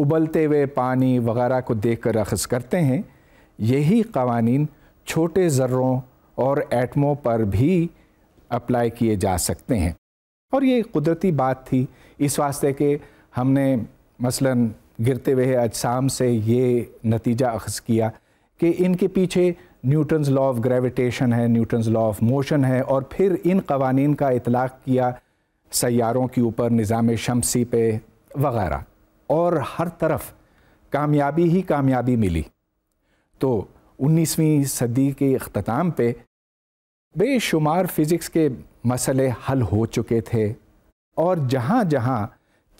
उबलते हुए पानी वगैरह को देख कर अखज़ करते हैं यही कवानीन छोटे ज़र्रों और एटमों पर भी अप्लाई किए जा सकते हैं और ये कुदरती बात थी इस वास्ते के हमने मसलन गिरते हुए अजसाम से ये नतीजा अखज़ किया कि इनके पीछे न्यूटन्स लॉ ऑफ ग्रेविटेशन है न्यूटन्स लॉ ऑफ मोशन है और फिर इन कवानीन का इतलाक़ किया सैारों के ऊपर निज़ाम शमसी पे वगैरह और हर तरफ कामयाबी ही कामयाबी मिली तो 19वीं सदी के अख्ताम पे बेशुमार फिज़िक्स के मसले हल हो चुके थे और जहाँ जहाँ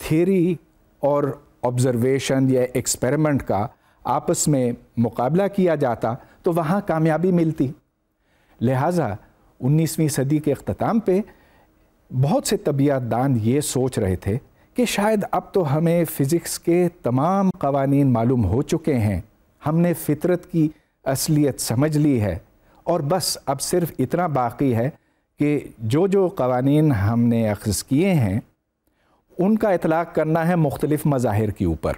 थेरी और ऑब्ज़रवेशन या एक्सपेरिमेंट का आपस में मुकाबला किया जाता तो वहाँ कामयाबी मिलती लिहाजा 19वीं सदी के अख्ताम पे बहुत से दान ये सोच रहे थे कि शायद अब तो हमें फ़िज़िक्स के तमाम कवानीन मालूम हो चुके हैं हमने फितरत की असलियत समझ ली है और बस अब सिर्फ इतना बाकी है कि जो जो कवानीन हमने अखज़ किए हैं उनका इतलाक़ करना है मुख्तलिफ़ मज़ाहिर के ऊपर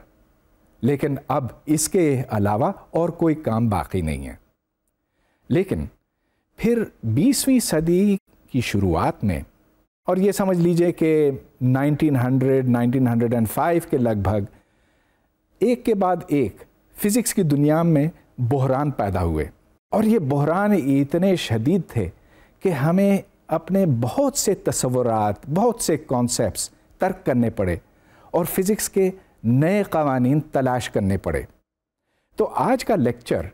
लेकिन अब इसके अलावा और कोई काम बाकी नहीं है लेकिन फिर बीसवीं सदी की शुरुआत में और ये समझ लीजिए कि 1900 1905 के लगभग एक के बाद एक फिज़िक्स की दुनिया में बहरान पैदा हुए और ये बहरान इतने शदीद थे कि हमें अपने बहुत से तस्वुरात बहुत से कॉन्सेप्ट तर्क करने पड़े और फिज़िक्स के नए कवानीन तलाश करने पड़े तो आज का लेक्चर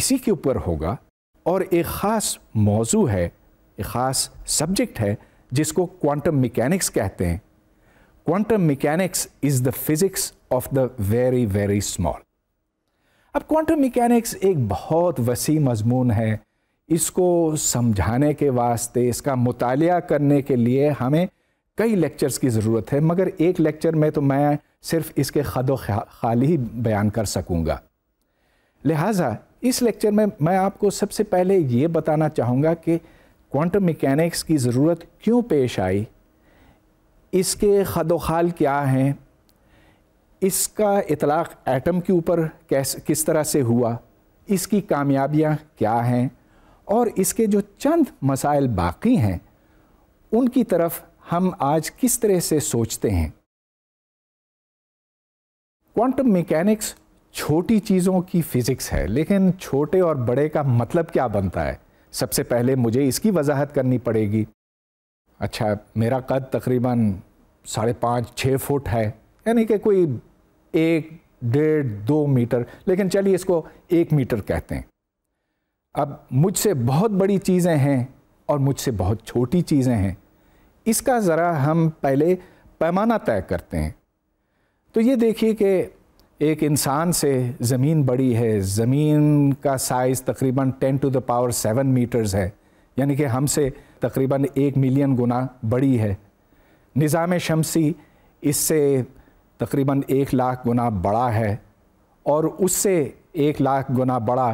इसी के ऊपर होगा और एक ख़ास मौजू है एक ख़ास सब्जेक्ट है जिसको क्वांटम मैकेनिक्स कहते हैं quantum mechanics is the physics of the very very small अब क्वांटम मैकेनिक्स एक बहुत वसी मजमून है इसको समझाने के वास्ते इसका मुताल करने के लिए हमें कई लेक्चर्स की ज़रूरत है मगर एक लेक्चर में तो मैं सिर्फ इसके खद खाली ही बयान कर सकूँगा लिहाजा इस लेक्चर में मैं आपको सबसे पहले ये बताना चाहूँगा कि क्वांटम मैकेनिक्स की ज़रूरत क्यों पेश आई इसके खदोखाल क्या हैं इसका इतलाक़ एटम के ऊपर कैसे किस तरह से हुआ इसकी कामयाबियाँ क्या हैं और इसके जो चंद मसाइल बाकी हैं उनकी तरफ हम आज किस तरह से सोचते हैं क्वांटम मैकेनिक्स छोटी चीज़ों की फ़िज़िक्स है लेकिन छोटे और बड़े का मतलब क्या बनता है सबसे पहले मुझे इसकी वजाहत करनी पड़ेगी अच्छा मेरा कद तकरीबन साढ़े पाँच छः फुट है यानी कि कोई एक डेढ़ दो मीटर लेकिन चलिए इसको एक मीटर कहते हैं अब मुझसे बहुत बड़ी चीज़ें हैं और मुझसे बहुत छोटी चीज़ें हैं इसका ज़रा हम पहले पैमाना तय करते हैं तो ये देखिए कि एक इंसान से ज़मीन बड़ी है ज़मीन का साइज़ तकरीबन ten to the power seven metres है यानी कि हमसे तकरीबन एक मिलियन गुना बड़ी है निज़ाम शमसी इससे तकरीबन एक लाख गुना बड़ा है और उससे एक लाख गुना बड़ा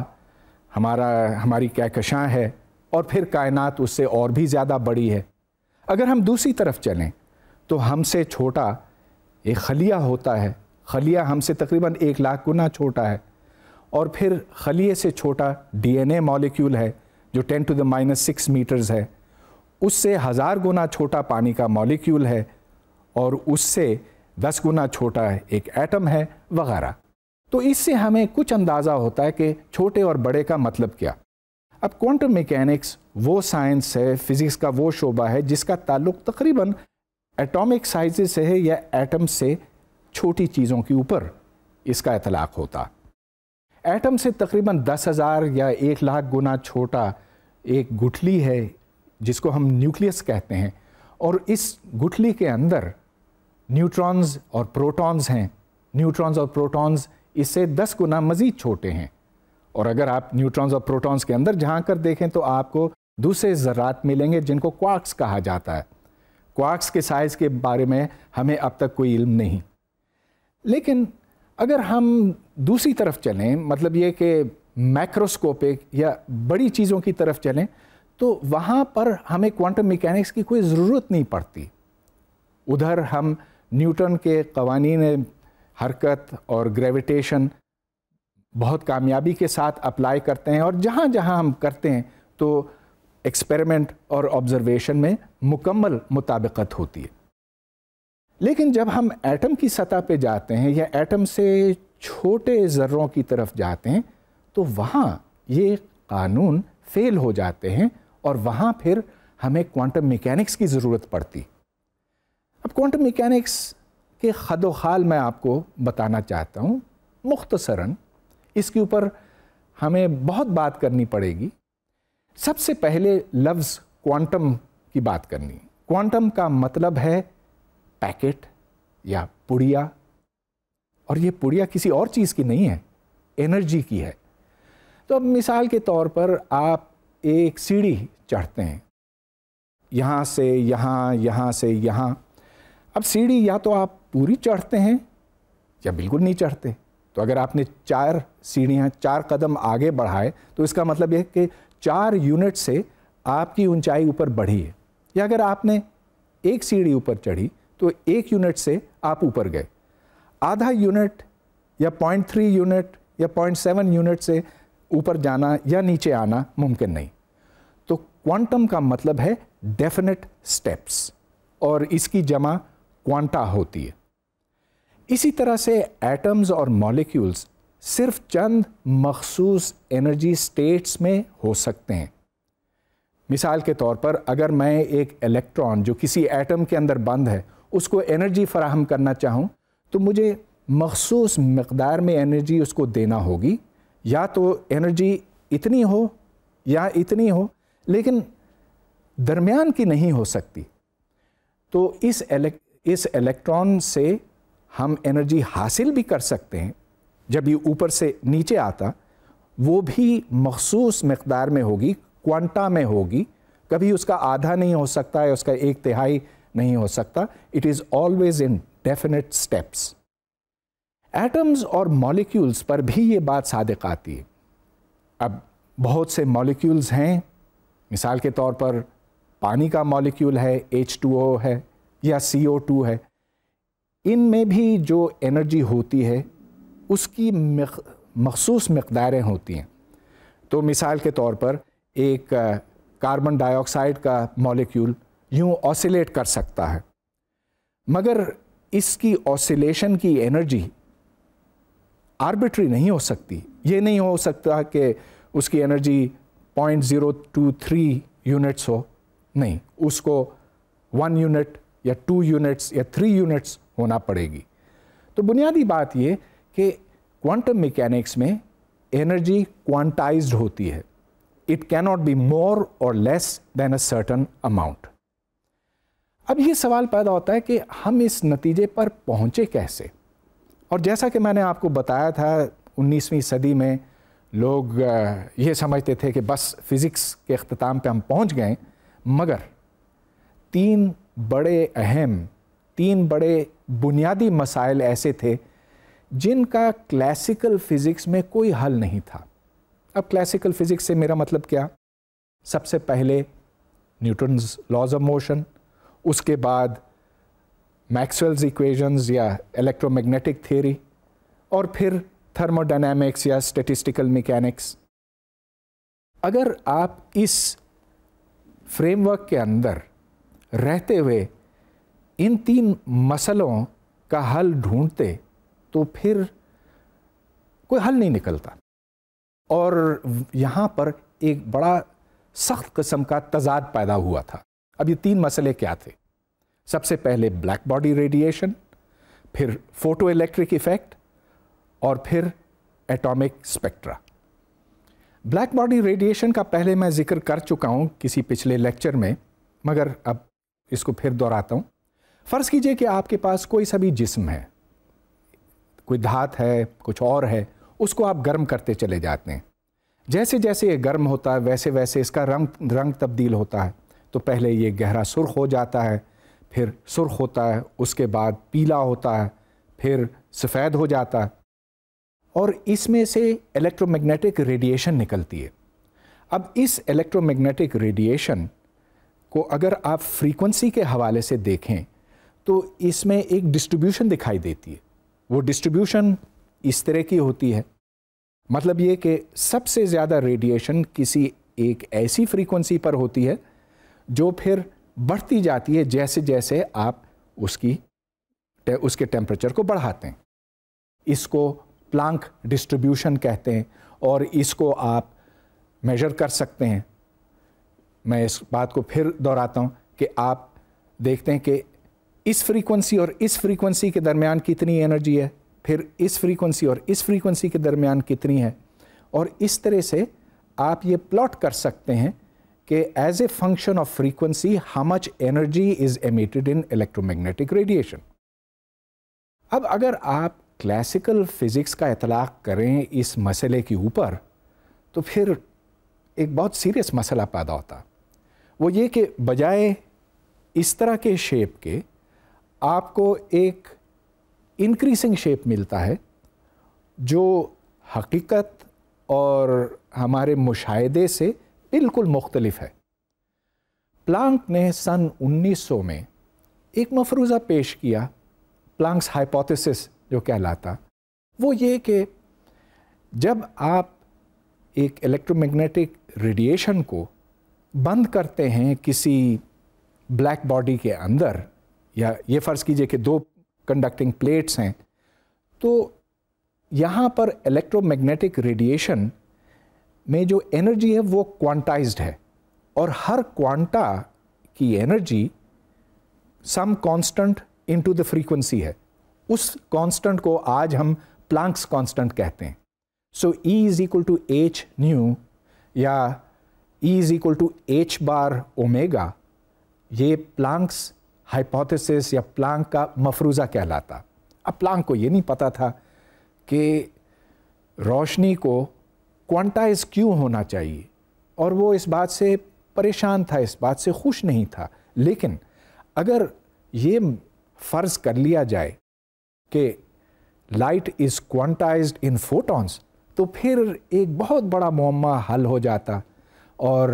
हमारा हमारी कहकशाँ है और फिर कायनात उससे और भी ज़्यादा बड़ी है अगर हम दूसरी तरफ चलें तो हमसे छोटा एक खलिया होता है खलिया हमसे तकरीबन एक लाख गुना छोटा है और फिर खलिए से छोटा डीएनए मॉलिक्यूल है जो 10 to the minus six metres है उससे हज़ार गुना छोटा पानी का मॉलिक्यूल है और उससे दस गुना छोटा एक एटम है वगैरह तो इससे हमें कुछ अंदाज़ा होता है कि छोटे और बड़े का मतलब क्या अब क्वांटम मैकेनिक्स वो साइंस है फिज़िक्स का वो शोबा है जिसका ताल्लुक तकरीबन एटॉमिक साइज़ से है या एटम से छोटी चीज़ों के ऊपर इसका इतलाक़ होता एटम से तकरीबन दस हज़ार या एक लाख गुना छोटा एक गुठली है जिसको हम न्यूक्लियस कहते हैं और इस गुठली के अंदर न्यूट्रॉन्स और प्रोटॉन्स हैं न्यूट्रॉन्स और प्रोटॉन्स इससे दस गुना मज़ीद छोटे हैं और अगर आप न्यूट्रॉन्स और प्रोटॉन्स के अंदर जहाँ कर देखें तो आपको दूसरे ज़रात मिलेंगे जिनको क्वार्क्स कहा जाता है क्वार्क्स के साइज़ के बारे में हमें अब तक कोई इल्म नहीं लेकिन अगर हम दूसरी तरफ चलें मतलब ये कि मैक्रोस्कोपिक या बड़ी चीज़ों की तरफ चलें तो वहाँ पर हमें क्वांटम मैकेनिक्स की कोई ज़रूरत नहीं पड़ती उधर हम न्यूटन के कवानी हरकत और ग्रेविटेशन बहुत कामयाबी के साथ अप्लाई करते हैं और जहाँ जहाँ हम करते हैं तो एक्सपेरिमेंट और ऑब्ज़रवेशन में मुकम्मल मुताबिकत होती है लेकिन जब हम एटम की सतह पे जाते हैं या एटम से छोटे ज़र्रों की तरफ जाते हैं तो वहाँ ये कानून फेल हो जाते हैं और वहाँ फिर हमें क्वांटम मैकेनिक्स की ज़रूरत पड़ती अब क्वांटम मैकेनिक्स के हद खाल मैं आपको बताना चाहता हूँ मुख्तसरन इसके ऊपर हमें बहुत बात करनी पड़ेगी सबसे पहले लफ्ज़ क्वांटम की बात करनी क्वांटम का मतलब है पैकेट या पुड़िया और ये पुड़िया किसी और चीज़ की नहीं है एनर्जी की है तो अब मिसाल के तौर पर आप एक सीढ़ी चढ़ते हैं यहाँ से यहाँ यहाँ से यहाँ अब सीढ़ी या तो आप पूरी चढ़ते हैं या बिल्कुल नहीं चढ़ते तो अगर आपने चार सीढ़ियाँ चार कदम आगे बढ़ाए तो इसका मतलब यह कि चार यूनिट से आपकी ऊंचाई ऊपर बढ़ी है या अगर आपने एक सीढ़ी ऊपर चढ़ी तो एक यूनिट से आप ऊपर गए आधा यूनिट या पॉइंट थ्री यूनिट या पॉइंट सेवन यूनिट से ऊपर जाना या नीचे आना मुमकिन नहीं तो क्वांटम का मतलब है डेफिनेट स्टेप्स और इसकी जमा क्वांटा होती है इसी तरह से एटम्स और मॉलिक्यूल्स सिर्फ चंद मखसूस एनर्जी स्टेट्स में हो सकते हैं मिसाल के तौर पर अगर मैं एक इलेक्ट्रॉन जो किसी एटम के अंदर बंद है उसको एनर्जी फ़राहम करना चाहूँ तो मुझे मखसूस मकदार में एनर्जी उसको देना होगी या तो एनर्जी इतनी हो या इतनी हो लेकिन दरमियान की नहीं हो सकती तो इस एलेक, इस इलेक्ट्रॉन से हम एनर्जी हासिल भी कर सकते हैं जब ये ऊपर से नीचे आता वो भी मखसूस मकदार में होगी क्वांटा में होगी कभी उसका आधा नहीं हो सकता है उसका एक तिहाई नहीं हो सकता it is always in definite steps atoms और मॉलिक्यूल्स पर भी ये बात सादक आती है अब बहुत से मॉलिक्यूल्स हैं मिसाल के तौर पर पानी का मॉलिक्यूल है H2O है या CO2 है इनमें भी जो एनर्जी होती है उसकी मखसूस मकदारें होती हैं तो मिसाल के तौर पर एक कार्बन डाइऑक्साइड का मॉलिक्यूल यूं ऑसिलेट कर सकता है मगर इसकी ऑसिलेशन की एनर्जी आर्बिट्री नहीं हो सकती ये नहीं हो सकता कि उसकी energy point zero two three units हो नहीं उसको वन यूनिट या टू यूनिट्स या थ्री यूनिट्स होना पड़ेगी तो बुनियादी बात ये कि क्वांटम मैकेनिक्स में एनर्जी क्वांटाइज्ड होती है इट नॉट बी मोर और less than a certain amount अब ये सवाल पैदा होता है कि हम इस नतीजे पर पहुँचे कैसे और जैसा कि मैंने आपको बताया था 19वीं सदी में लोग ये समझते थे कि बस फिज़िक्स के अख्ताम पे हम पहुंच गए मगर तीन बड़े अहम तीन बड़े बुनियादी मसाइल ऐसे थे जिनका क्लासिकल फ़िज़िक्स में कोई हल नहीं था अब क्लासिकल फ़िज़िक्स से मेरा मतलब क्या सबसे पहले न्यूटन्स लॉज ऑफ मोशन उसके बाद मैक्सवेल्स इक्वेशंस या इलेक्ट्रोमैग्नेटिक थ्योरी और फिर थर्मोडायनेमिक्स या स्टेटिस्टिकल मैकेनिक्स अगर आप इस फ्रेमवर्क के अंदर रहते हुए इन तीन मसलों का हल ढूंढते तो फिर कोई हल नहीं निकलता और यहाँ पर एक बड़ा सख्त कस्म का तजाद पैदा हुआ था अब ये तीन मसले क्या थे सबसे पहले ब्लैक बॉडी रेडिएशन फिर फोटो इलेक्ट्रिक इफेक्ट और फिर atomic spectra black body radiation का पहले मैं जिक्र कर चुका हूँ किसी पिछले लेक्चर में मगर अब इसको फिर दोहराता हूँ फ़र्ज़ कीजिए कि आपके पास कोई सा भी जिस्म है कोई धात है कुछ और है उसको आप गर्म करते चले जाते हैं जैसे जैसे ये गर्म होता है वैसे वैसे इसका रंग रंग तब्दील होता है तो पहले ये गहरा सुर्ख हो जाता है फिर सुर्ख होता है उसके बाद पीला होता है फिर सफ़ेद हो जाता है और इसमें से इलेक्ट्रोमैग्नेटिक रेडिएशन निकलती है अब इस इलेक्ट्रोमैग्नेटिक रेडिएशन को अगर आप फ्रीक्वेंसी के हवाले से देखें तो इसमें एक डिस्ट्रीब्यूशन दिखाई देती है वो डिस्ट्रीब्यूशन इस तरह की होती है मतलब ये कि सबसे ज़्यादा रेडिएशन किसी एक ऐसी फ्रीक्वेंसी पर होती है जो फिर बढ़ती जाती है जैसे जैसे आप उसकी ते, उसके टेम्परेचर को बढ़ाते हैं इसको प्लांक डिस्ट्रीब्यूशन कहते हैं और इसको आप मेजर कर सकते हैं मैं इस बात को फिर दोहराता हूँ कि आप देखते हैं कि इस फ्रीक्वेंसी और इस फ्रीक्वेंसी के दरमियान कितनी एनर्जी है फिर इस फ्रीक्वेंसी और इस फ्रीक्वेंसी के दरमियान कितनी है और इस तरह से आप ये प्लॉट कर सकते हैं कि as a function of frequency how much energy is emitted in electromagnetic radiation अब अगर आप क्लासिकल फिज़िक्स का इतलाक़ करें इस मसले के ऊपर तो फिर एक बहुत सीरियस मसला पैदा होता वो ये कि बजाय इस तरह के शेप के आपको एक इंक्रीसिंग शेप मिलता है जो हकीकत और हमारे मुशाहदे से बिल्कुल मुख्तलिफ है प्लांक ने सन 1900 में एक मफरूज़ा पेश किया प्लांक्स हाइपोथेसिस जो कहलाता वो ये कि जब आप एक इलेक्ट्रोमैग्नेटिक रेडिएशन को बंद करते हैं किसी ब्लैक बॉडी के अंदर या ये फ़र्ज़ कीजिए कि दो कंडक्टिंग प्लेट्स हैं तो यहाँ पर इलेक्ट्रोमैग्नेटिक रेडिएशन में जो एनर्जी है वो क्वांटाइज्ड है और हर क्वांटा की energy some constant into the frequency है उस कांस्टेंट को आज हम प्लांक्स कांस्टेंट कहते हैं so E is equal to H nu या E is equal to H bar omega ये प्लांक्स हाइपोथेसिस या प्लांक का मफरूज़ा कहलाता अब प्लांक को ये नहीं पता था कि रोशनी को क्वांटाइज क्यों होना चाहिए और वो इस बात से परेशान था इस बात से खुश नहीं था लेकिन अगर ये फ़र्ज़ कर लिया जाए कि light is quantized in photons तो फिर एक बहुत बड़ा मम्मा हल हो जाता और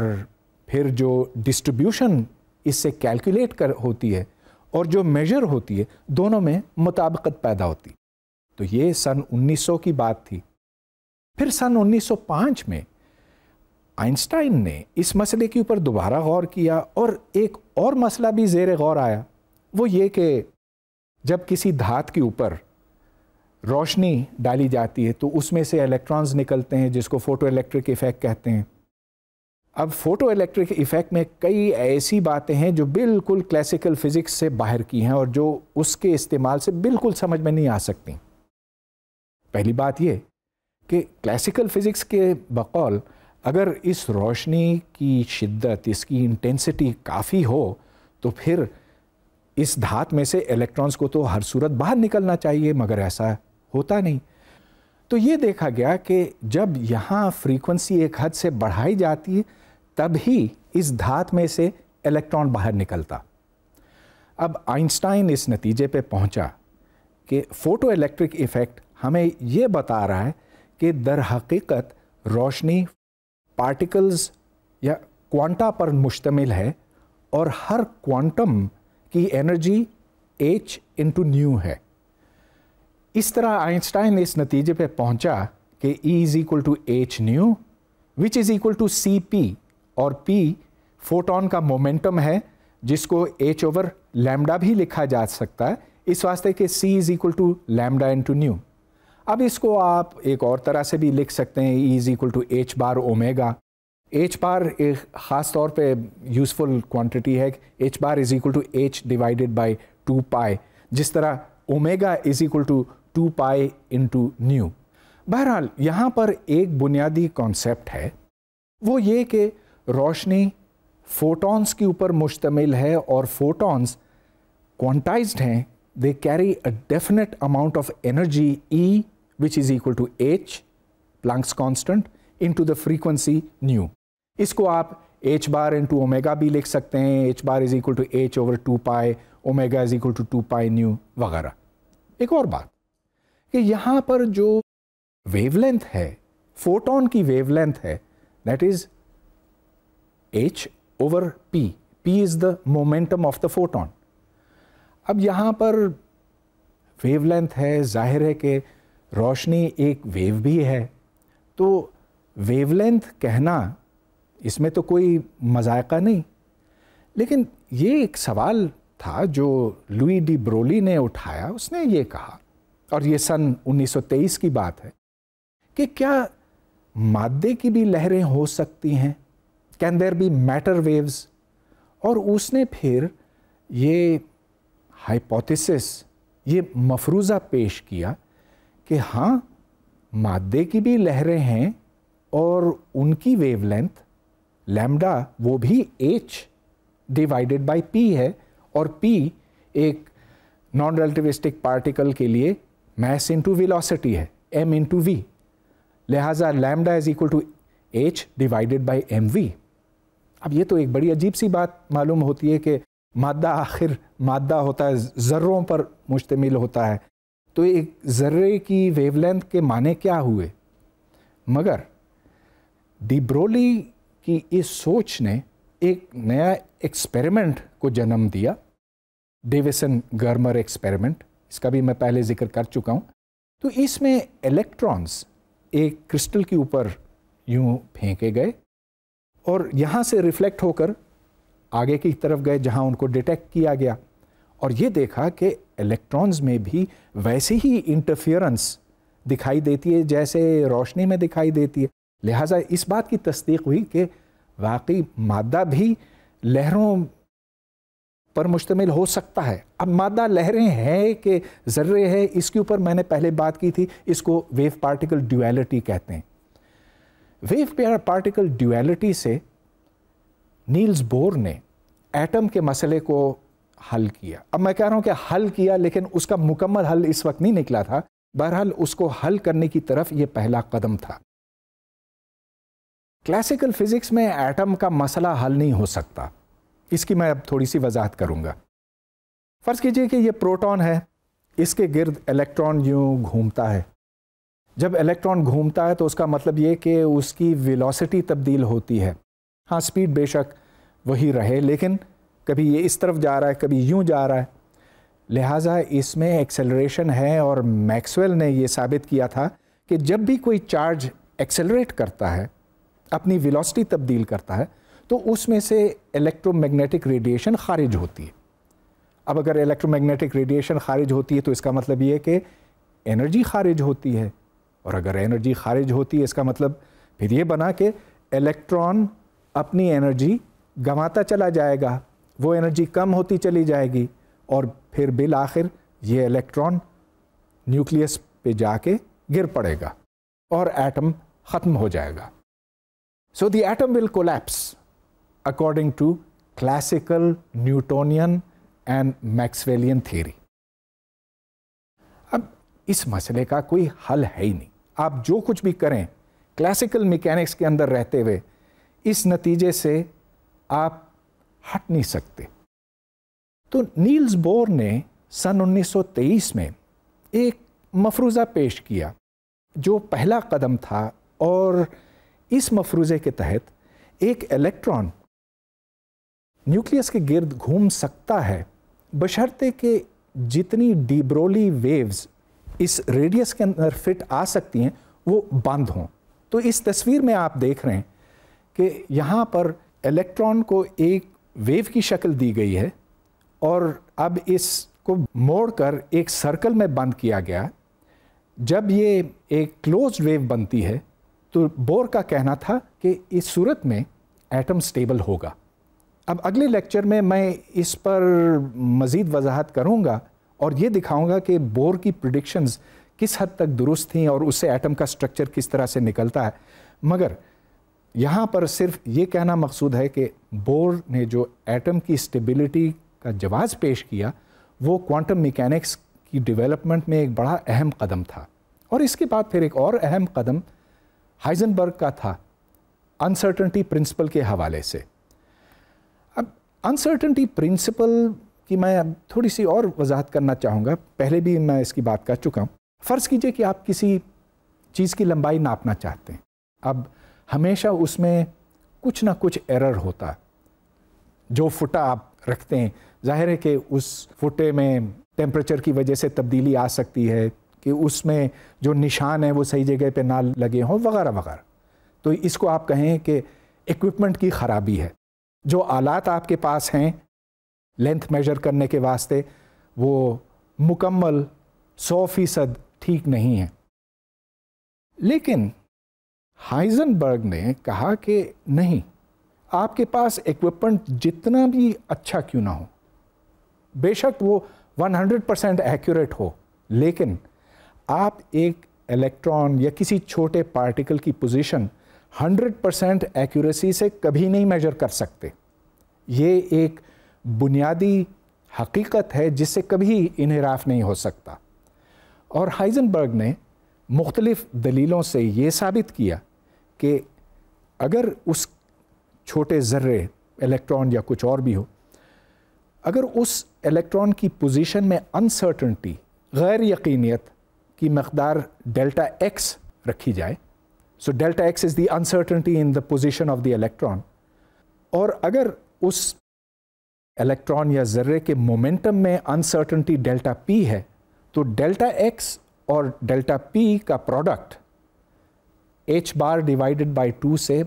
फिर जो डिस्ट्रीब्यूशन इससे कैलकुलेट कर होती है और जो मेजर होती है दोनों में मुताबकत पैदा होती तो ये सन 1900 की बात थी फिर सन 1905 में आइंस्टाइन ने इस मसले के ऊपर दोबारा गौर किया और एक और मसला भी जेर गौर आया वो ये कि जब किसी धात के ऊपर रोशनी डाली जाती है तो उसमें से इलेक्ट्रॉन्स निकलते हैं जिसको फ़ोटो इलेक्ट्रिक इफ़ेक्ट कहते हैं अब फ़ोटो इलेक्ट्रिक इफ़ेक्ट में कई ऐसी बातें हैं जो बिल्कुल क्लासिकल फ़िज़िक्स से बाहर की हैं और जो उसके इस्तेमाल से बिल्कुल समझ में नहीं आ सकती पहली बात ये कि क्लासिकल फ़िज़िक्स के बकौल अगर इस रोशनी की शिद्दत इसकी इंटेंसिटी काफ़ी हो तो फिर इस धात में से इलेक्ट्रॉन्स को तो हर सूरत बाहर निकलना चाहिए मगर ऐसा होता नहीं तो ये देखा गया कि जब यहाँ फ्रीक्वेंसी एक हद से बढ़ाई जाती है तब ही इस धात में से इलेक्ट्रॉन बाहर निकलता अब आइंस्टाइन इस नतीजे पे पहुँचा कि फ़ोटो इलेक्ट्रिक इफ़ेक्ट हमें ये बता रहा है कि दर हकीकत रोशनी पार्टिकल्स या क्वांटा पर मुश्तमिल है और हर क्वांटम की एनर्जी एच इंटू न्यू है इस तरह आइंस्टाइन इस नतीजे पर पहुंचा कि E is equal to H nu which is equal to C P और पी फोटोन का मोमेंटम है जिसको एच ओवर लैमडा भी लिखा जा सकता है इस वास्ते कि C is equal to lambda into nu अब इसको आप एक और तरह से भी लिख सकते हैं E is equal to H bar omega h bar एक ख़ास तौर पे यूज़फुल क्वांटिटी है h bar is equal to h divided by two pi जिस तरह omega is equal to two pi into nu बहरहाल यहाँ पर एक बुनियादी कॉन्सेप्ट है वो ये कि रोशनी फोटॉन्स के ऊपर मुश्तमिल है और फोटॉन्स क्वांटाइज्ड हैं they carry a definite amount of energy E which is equal to h Planck's constant into the frequency nu इसको आप h बार इनटू ओमेगा भी लिख सकते हैं h bar is equal to h over two pi omega is equal to two pi nu वगैरह एक और बात कि यहाँ पर जो वेवलेंथ है फोटोन की वेवलेंथ है that is h over p p is the momentum of the photon अब यहाँ पर वेवलेंथ है जाहिर है कि रोशनी एक वेव भी है तो वेवलेंथ कहना इसमें तो कोई मजायका नहीं लेकिन ये एक सवाल था जो लुई डी ब्रोली ने उठाया उसने ये कहा और ये सन 1923 की बात है कि क्या मादे की भी लहरें हो सकती हैं can there be matter waves और उसने फिर ये हाइपोथेसिस ये मफरूज़ा पेश किया कि हाँ मादे की भी लहरें हैं और उनकी वेवलेंथ लैम्डा वो भी एच डिवाइडेड बाय पी है और पी एक नॉन रिलेटिविस्टिक पार्टिकल के लिए मैस इंटू वेलोसिटी है एम इंटू वी लिहाजा lambda is equal to h divided by m v अब ये तो एक बड़ी अजीब सी बात मालूम होती है कि मादा आखिर मादा होता है ज़र्रों पर मुश्तमिल होता है तो एक ज़र्रे की वेवलेंथ के माने क्या हुए मगर डिब्रोली की इस सोच ने एक नया एक्सपेरिमेंट को जन्म दिया डेविसन गर्मर एक्सपेरिमेंट इसका भी मैं पहले जिक्र कर चुका हूँ तो इसमें इलेक्ट्रॉन्स एक क्रिस्टल के ऊपर यूं फेंके गए और यहाँ से रिफ्लेक्ट होकर आगे की तरफ गए जहाँ उनको डिटेक्ट किया गया और ये देखा कि इलेक्ट्रॉन्स में भी वैसे ही इंटरफियरेंस दिखाई देती है जैसे रोशनी में दिखाई देती है लिहाजा इस बात की तस्दीक हुई कि वाकई मादा भी लहरों पर मुश्तमिल हो सकता है अब मादा लहरें हैं कि ज़र्रे हैं इसके ऊपर मैंने पहले बात की थी इसको वेव पार्टिकल ड्यूएलिटी कहते हैं वेव पार्टिकल ड्यूएलिटी से नील्स बोर ने एटम के मसले को हल किया अब मैं कह रहा हूँ कि हल किया लेकिन उसका मुकम्मल हल इस वक्त नहीं निकला था बहरहाल उसको हल करने की तरफ ये पहला कदम था क्लासिकल फिजिक्स में एटम का मसला हल नहीं हो सकता इसकी मैं अब थोड़ी सी वजाहत करूंगा फ़र्ज़ कीजिए कि यह प्रोटॉन है इसके गिर्द इलेक्ट्रॉन यूं घूमता है जब इलेक्ट्रॉन घूमता है तो उसका मतलब ये कि उसकी वेलोसिटी तब्दील होती है हाँ स्पीड बेशक वही रहे लेकिन कभी ये इस तरफ जा रहा है कभी यूँ जा रहा है लिहाजा इसमें एक्सेलरेशन है और मैक्सवेल ने ये साबित किया था कि जब भी कोई चार्ज एक्सेलरेट करता है अपनी विलासिटी तब्दील करता है तो उसमें से इलेक्ट्रोमैग्नेटिक रेडिएशन खारिज होती है अब अगर इलेक्ट्रोमैग्नेटिक रेडिएशन खारिज होती है तो इसका मतलब ये है कि एनर्जी खारिज होती है और अगर एनर्जी खारिज होती है इसका मतलब फिर ये बना कि इलेक्ट्रॉन अपनी एनर्जी गंवाता चला जाएगा वो एनर्जी कम होती चली जाएगी और फिर बिल आखिर ये इलेक्ट्रॉन न्यूक्लियस पे जाके गिर पड़ेगा और एटम ख़त्म हो जाएगा so the atom will collapse according to classical Newtonian and Maxwellian theory अब इस मसले का कोई हल है ही नहीं आप जो कुछ भी करें क्लासिकल मैकेनिक्स के अंदर रहते हुए इस नतीजे से आप हट नहीं सकते तो नील्स बोर ने सन 1923 में एक मफरूज़ा पेश किया जो पहला कदम था और इस मफरूज़े के तहत एक इलेक्ट्रॉन न्यूक्लियस के गिर्द घूम सकता है बशर्ते कि जितनी डिब्रोली वेव्स इस रेडियस के अंदर फिट आ सकती हैं वो बंद हों तो इस तस्वीर में आप देख रहे हैं कि यहाँ पर इलेक्ट्रॉन को एक वेव की शक्ल दी गई है और अब इसको मोड़कर एक सर्कल में बंद किया गया जब ये एक क्लोज वेव बनती है तो बोर का कहना था कि इस सूरत में एटम स्टेबल होगा अब अगले लेक्चर में मैं इस पर मज़ीद वजाहत करूँगा और ये दिखाऊँगा कि बोर की प्रडिक्शंस किस हद तक दुरुस्त थी और उससे एटम का स्ट्रक्चर किस तरह से निकलता है मगर यहाँ पर सिर्फ ये कहना मकसूद है कि बोर ने जो एटम की स्टेबिलिटी का जवाब पेश किया वो क्वांटम मैकेनिक्स की डेवलपमेंट में एक बड़ा अहम कदम था और इसके बाद फिर एक और अहम कदम हाइजनबर्ग का था अनसर्टनटी प्रिंसिपल के हवाले से अब अनसर्टनटी प्रिंसिपल की मैं अब थोड़ी सी और वजाहत करना चाहूँगा पहले भी मैं इसकी बात कर चुका हूँ फ़र्ज़ कीजिए कि आप किसी चीज़ की लंबाई नापना चाहते हैं अब हमेशा उसमें कुछ ना कुछ एरर होता है जो फुटा आप रखते हैं जाहिर है कि उस फुटे में टेम्परेचर की वजह से तब्दीली आ सकती है कि उसमें जो निशान है वो सही जगह पे ना लगे हों वगैरह वगैरह तो इसको आप कहें कि इक्विपमेंट की ख़राबी है जो आलात आपके पास हैं लेंथ मेजर करने के वास्ते वो मुकम्मल सौ फ़ीसद ठीक नहीं है लेकिन हाइजनबर्ग ने कहा कि नहीं आपके पास इक्विपमेंट जितना भी अच्छा क्यों ना हो बेशक वो 100 परसेंट एक्यूरेट हो लेकिन आप एक इलेक्ट्रॉन या किसी छोटे पार्टिकल की पोजीशन 100 परसेंट एक्यूरेसी से कभी नहीं मेजर कर सकते ये एक बुनियादी हकीकत है जिससे कभी इनहराफ नहीं हो सकता और हाइजनबर्ग ने मुख्तलिफ दलीलों से ये साबित किया कि अगर उस छोटे ज़र्रे इलेक्ट्रॉन या कुछ और भी हो अगर उस इलेक्ट्रॉन की पोजीशन में अनसर्टनटी गैर यकीनियत की मकदार डेल्टा एक्स रखी जाए so delta x is the uncertainty in the position of the electron और अगर उस इलेक्ट्रॉन या ज़र्रे के मोमेंटम में अनसर्टनटी डेल्टा पी है तो डेल्टा एक्स और डेल्टा पी का product h bar divided by two से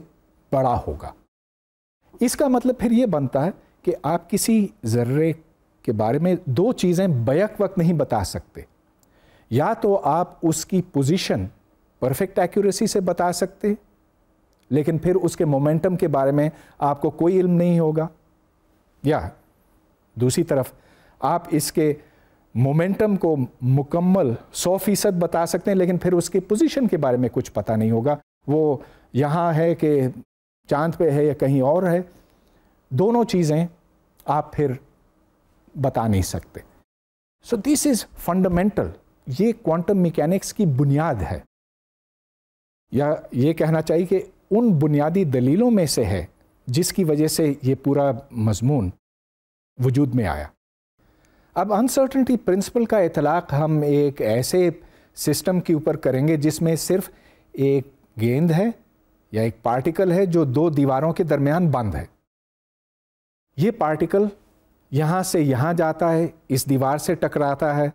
बड़ा होगा इसका मतलब फिर ये बनता है कि आप किसी ज़र्रे के बारे में दो चीज़ें बैक वक्त नहीं बता सकते या तो आप उसकी पोजीशन परफेक्ट एक्यूरेसी से बता सकते लेकिन फिर उसके मोमेंटम के बारे में आपको कोई इल्म नहीं होगा या दूसरी तरफ आप इसके मोमेंटम को मुकम्मल सौ फीसद बता सकते हैं लेकिन फिर उसकी पोजीशन के बारे में कुछ पता नहीं होगा वो यहाँ है कि चांद पे है या कहीं और है दोनों चीज़ें आप फिर बता नहीं सकते सो दिस इज़ फंडामेंटल ये क्वांटम मैकेनिक्स की बुनियाद है या ये कहना चाहिए कि उन बुनियादी दलीलों में से है जिसकी वजह से ये पूरा मजमून वजूद में आया अब अनसर्टनटी प्रिंसिपल का इतलाक़ हम एक ऐसे सिस्टम के ऊपर करेंगे जिसमें सिर्फ एक गेंद है या एक पार्टिकल है जो दो दीवारों के दरमियान बंद है ये पार्टिकल यहाँ से यहाँ जाता है इस दीवार से टकराता है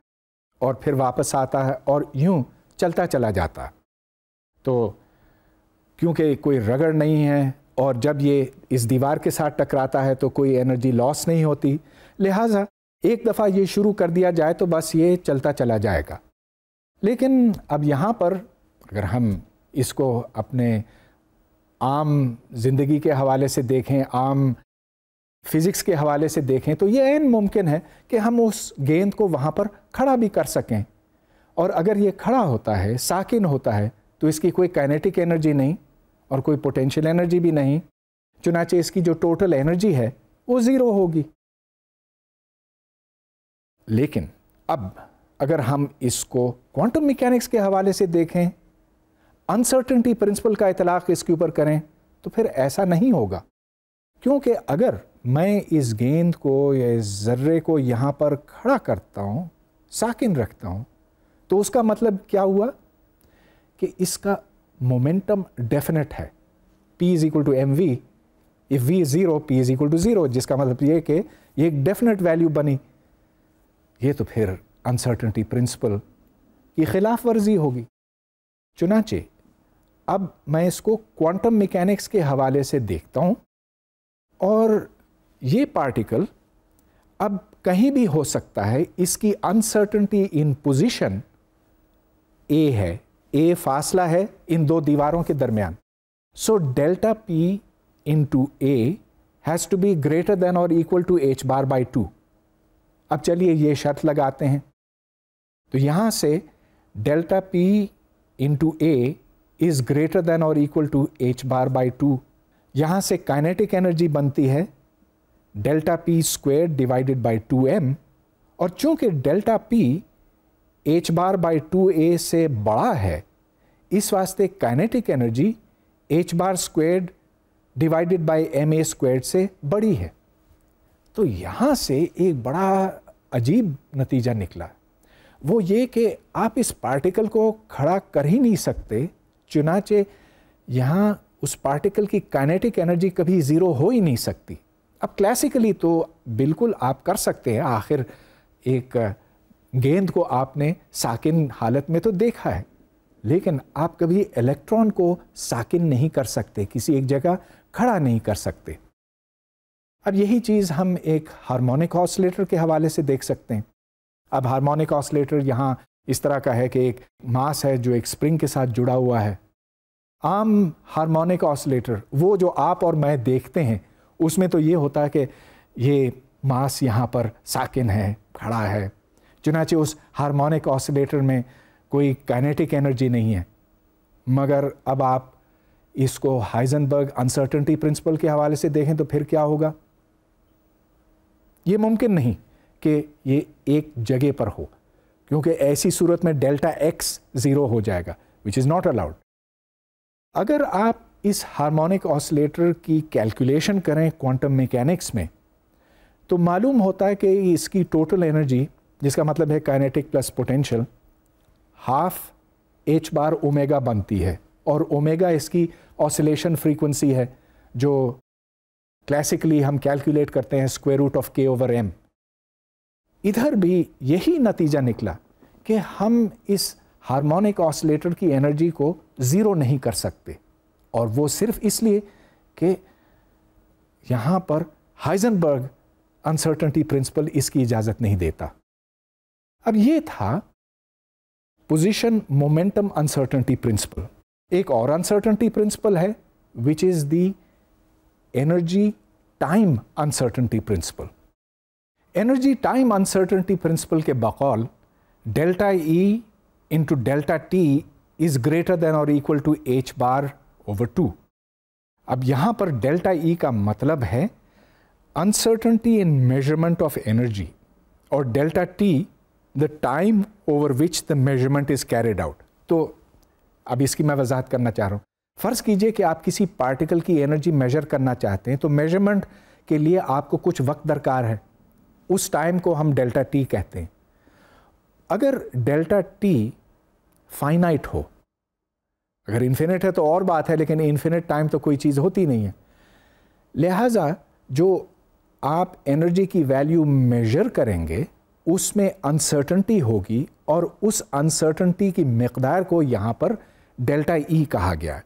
और फिर वापस आता है और यूं चलता चला जाता है तो क्योंकि कोई रगड़ नहीं है और जब ये इस दीवार के साथ टकराता है तो कोई एनर्जी लॉस नहीं होती लिहाजा एक दफ़ा ये शुरू कर दिया जाए तो बस ये चलता चला जाएगा लेकिन अब यहाँ पर अगर हम इसको अपने आम ज़िंदगी के हवाले से देखें आम फिज़िक्स के हवाले से देखें तो ये एन मुमकिन है कि हम उस गेंद को वहाँ पर खड़ा भी कर सकें और अगर ये खड़ा होता है साकिन होता है तो इसकी कोई काइनेटिक एनर्जी नहीं और कोई पोटेंशियल एनर्जी भी नहीं चुनाचे इसकी जो टोटल एनर्जी है वो ज़ीरो होगी लेकिन अब अगर हम इसको क्वांटम मैकेनिक्स के हवाले से देखें अनसर्टेंटी प्रिंसिपल का इतलाक़ इसके ऊपर करें तो फिर ऐसा नहीं होगा क्योंकि अगर मैं इस गेंद को या इस ज़र्रे को यहाँ पर खड़ा करता हूँ साकिन रखता हूँ तो उसका मतलब क्या हुआ कि इसका मोमेंटम डेफिनेट है p is equal to m v if v is zero p is equal to zero जिसका मतलब ये कि ये एक डेफिनेट वैल्यू बनी ये तो फिर अनसर्टनिटी प्रिंसिपल की खिलाफ वर्जी होगी चुनाचे अब मैं इसको क्वांटम मैकेनिक्स के हवाले से देखता हूँ और ये पार्टिकल अब कहीं भी हो सकता है इसकी अनसर्टनिटी इन पोजीशन ए है ए फासला है इन दो दीवारों के दरमियान so delta p into a has to be greater than और equal to H bar by two अब चलिए ये शर्त लगाते हैं तो यहाँ से delta p into a is greater than और equal to H bar by two यहाँ से काइनेटिक एनर्जी बनती है delta p square divided by two m और चूंकि delta p h bar by two a से बड़ा है इस वास्ते kinetic energy h bar square divided by m a square से बड़ी है तो यहाँ से एक बड़ा अजीब नतीजा निकला वो ये कि आप इस पार्टिकल को खड़ा कर ही नहीं सकते चुनाचे यहाँ उस पार्टिकल की काइनेटिक एनर्जी कभी ज़ीरो हो ही नहीं सकती अब क्लासिकली तो बिल्कुल आप कर सकते हैं आखिर एक गेंद को आपने साकिन हालत में तो देखा है लेकिन आप कभी इलेक्ट्रॉन को साकिन नहीं कर सकते किसी एक जगह खड़ा नहीं कर सकते अब यही चीज़ हम एक हार्मोनिक ऑसलेटर के हवाले से देख सकते हैं अब हार्मोनिक ऑसलेटर यहाँ इस तरह का है कि एक मास है जो एक स्प्रिंग के साथ जुड़ा हुआ है आम हार्मोनिक ऑसलेटर वो जो आप और मैं देखते हैं उसमें तो ये होता है कि ये मास यहाँ पर साकिन है खड़ा है चुनाचे उस हार्मोनिक ऑसलेटर में कोई काइनेटिक एनर्जी नहीं है मगर अब आप इसको हाइजनबर्ग अनसर्टेंटी प्रिंसिपल के हवाले से देखें तो फिर क्या होगा ये मुमकिन नहीं कि ये एक जगह पर हो क्योंकि ऐसी सूरत में डेल्टा एक्स ज़ीरो हो जाएगा विच इज़ नॉट अलाउड अगर आप इस हार्मोनिक ऑसिलेटर की कैलकुलेशन करें क्वांटम मैकेनिक्स में तो मालूम होता है कि इसकी टोटल एनर्जी जिसका मतलब है kinetic plus potential half h bar omega बनती है और ओमेगा इसकी ऑसिलेशन फ्रीक्वेंसी है जो क्लासिकली हम कैलकुलेट करते हैं square root of k over m इधर भी यही नतीजा निकला कि हम इस हार्मोनिक ऑसिलेटर की एनर्जी को ज़ीरो नहीं कर सकते और वो सिर्फ इसलिए कि यहां पर हाइजनबर्ग अनसर्टनिटी प्रिंसिपल इसकी इजाज़त नहीं देता अब ये था पोजीशन मोमेंटम अनसर्टनिटी प्रिंसिपल एक और अनसर्टनिटी प्रिंसिपल है which is the energy time uncertainty principle energy time uncertainty principle के बकौल delta E into delta t is greater than और equal to H bar over two अब यहाँ पर delta E e का मतलब है uncertainty in measurement of energy और delta t the time over which the measurement is carried out तो अब इसकी मैं वजाहत करना चाह रहा हूँ फ़र्ज़ कीजिए कि आप किसी पार्टिकल की एनर्जी मेजर करना चाहते हैं तो मेजरमेंट के लिए आपको कुछ वक्त दरकार है उस टाइम को हम डेल्टा टी कहते हैं अगर डेल्टा टी फाइनाइट हो अगर इन्फिनिट है तो और बात है लेकिन इन्फिनिट टाइम तो कोई चीज़ होती नहीं है लिहाजा जो आप एनर्जी की वैल्यू मेजर करेंगे उसमें अनसर्टनटी होगी और उस अनसर्टनटी की मकदार को यहाँ पर डेल्टा ई e कहा गया है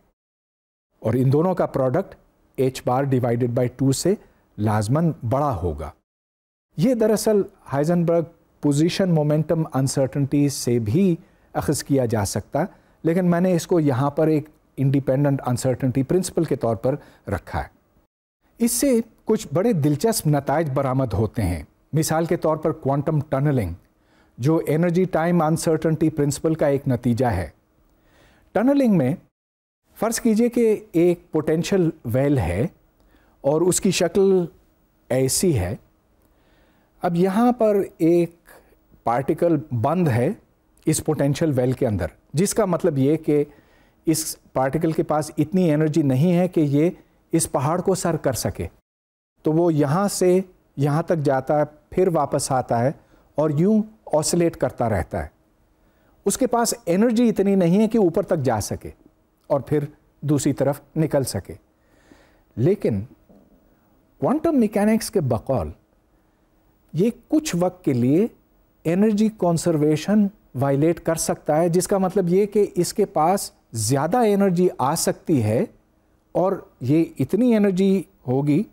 और इन दोनों का product h bar divided by two से लाजमन बड़ा होगा ये दरअसल हाइजनबर्ग पोजिशन मोमेंटम अनसर्टनटी से भी अखज़ किया जा सकता लेकिन मैंने इसको यहाँ पर एक इंडिपेंडेंट अनसर्टनटी प्रिंसिपल के तौर पर रखा है इससे कुछ बड़े दिलचस्प नतज बरामद होते हैं मिसाल के तौर पर क्वांटम टनलिंग जो एनर्जी टाइम अनसर्टनटी प्रिंसिपल का एक नतीजा है टनलिंग में फ़र्ज़ कीजिए कि एक पोटेंशियल वेल है और उसकी शक्ल ऐसी है अब यहाँ पर एक पार्टिकल बंद है इस पोटेंशियल वेल के अंदर जिसका मतलब ये कि इस पार्टिकल के पास इतनी एनर्जी नहीं है कि ये इस पहाड़ को सर कर सके तो वो यहाँ से यहाँ तक जाता है फिर वापस आता है और यूँ ऑसलेट करता रहता है उसके पास एनर्जी इतनी नहीं है कि ऊपर तक जा सके और फिर दूसरी तरफ निकल सके लेकिन क्वांटम मैकेनिक्स के बकौल ये कुछ वक्त के लिए एनर्जी कंजर्वेशन वायलेट कर सकता है जिसका मतलब ये कि इसके पास ज़्यादा एनर्जी आ सकती है और ये इतनी एनर्जी होगी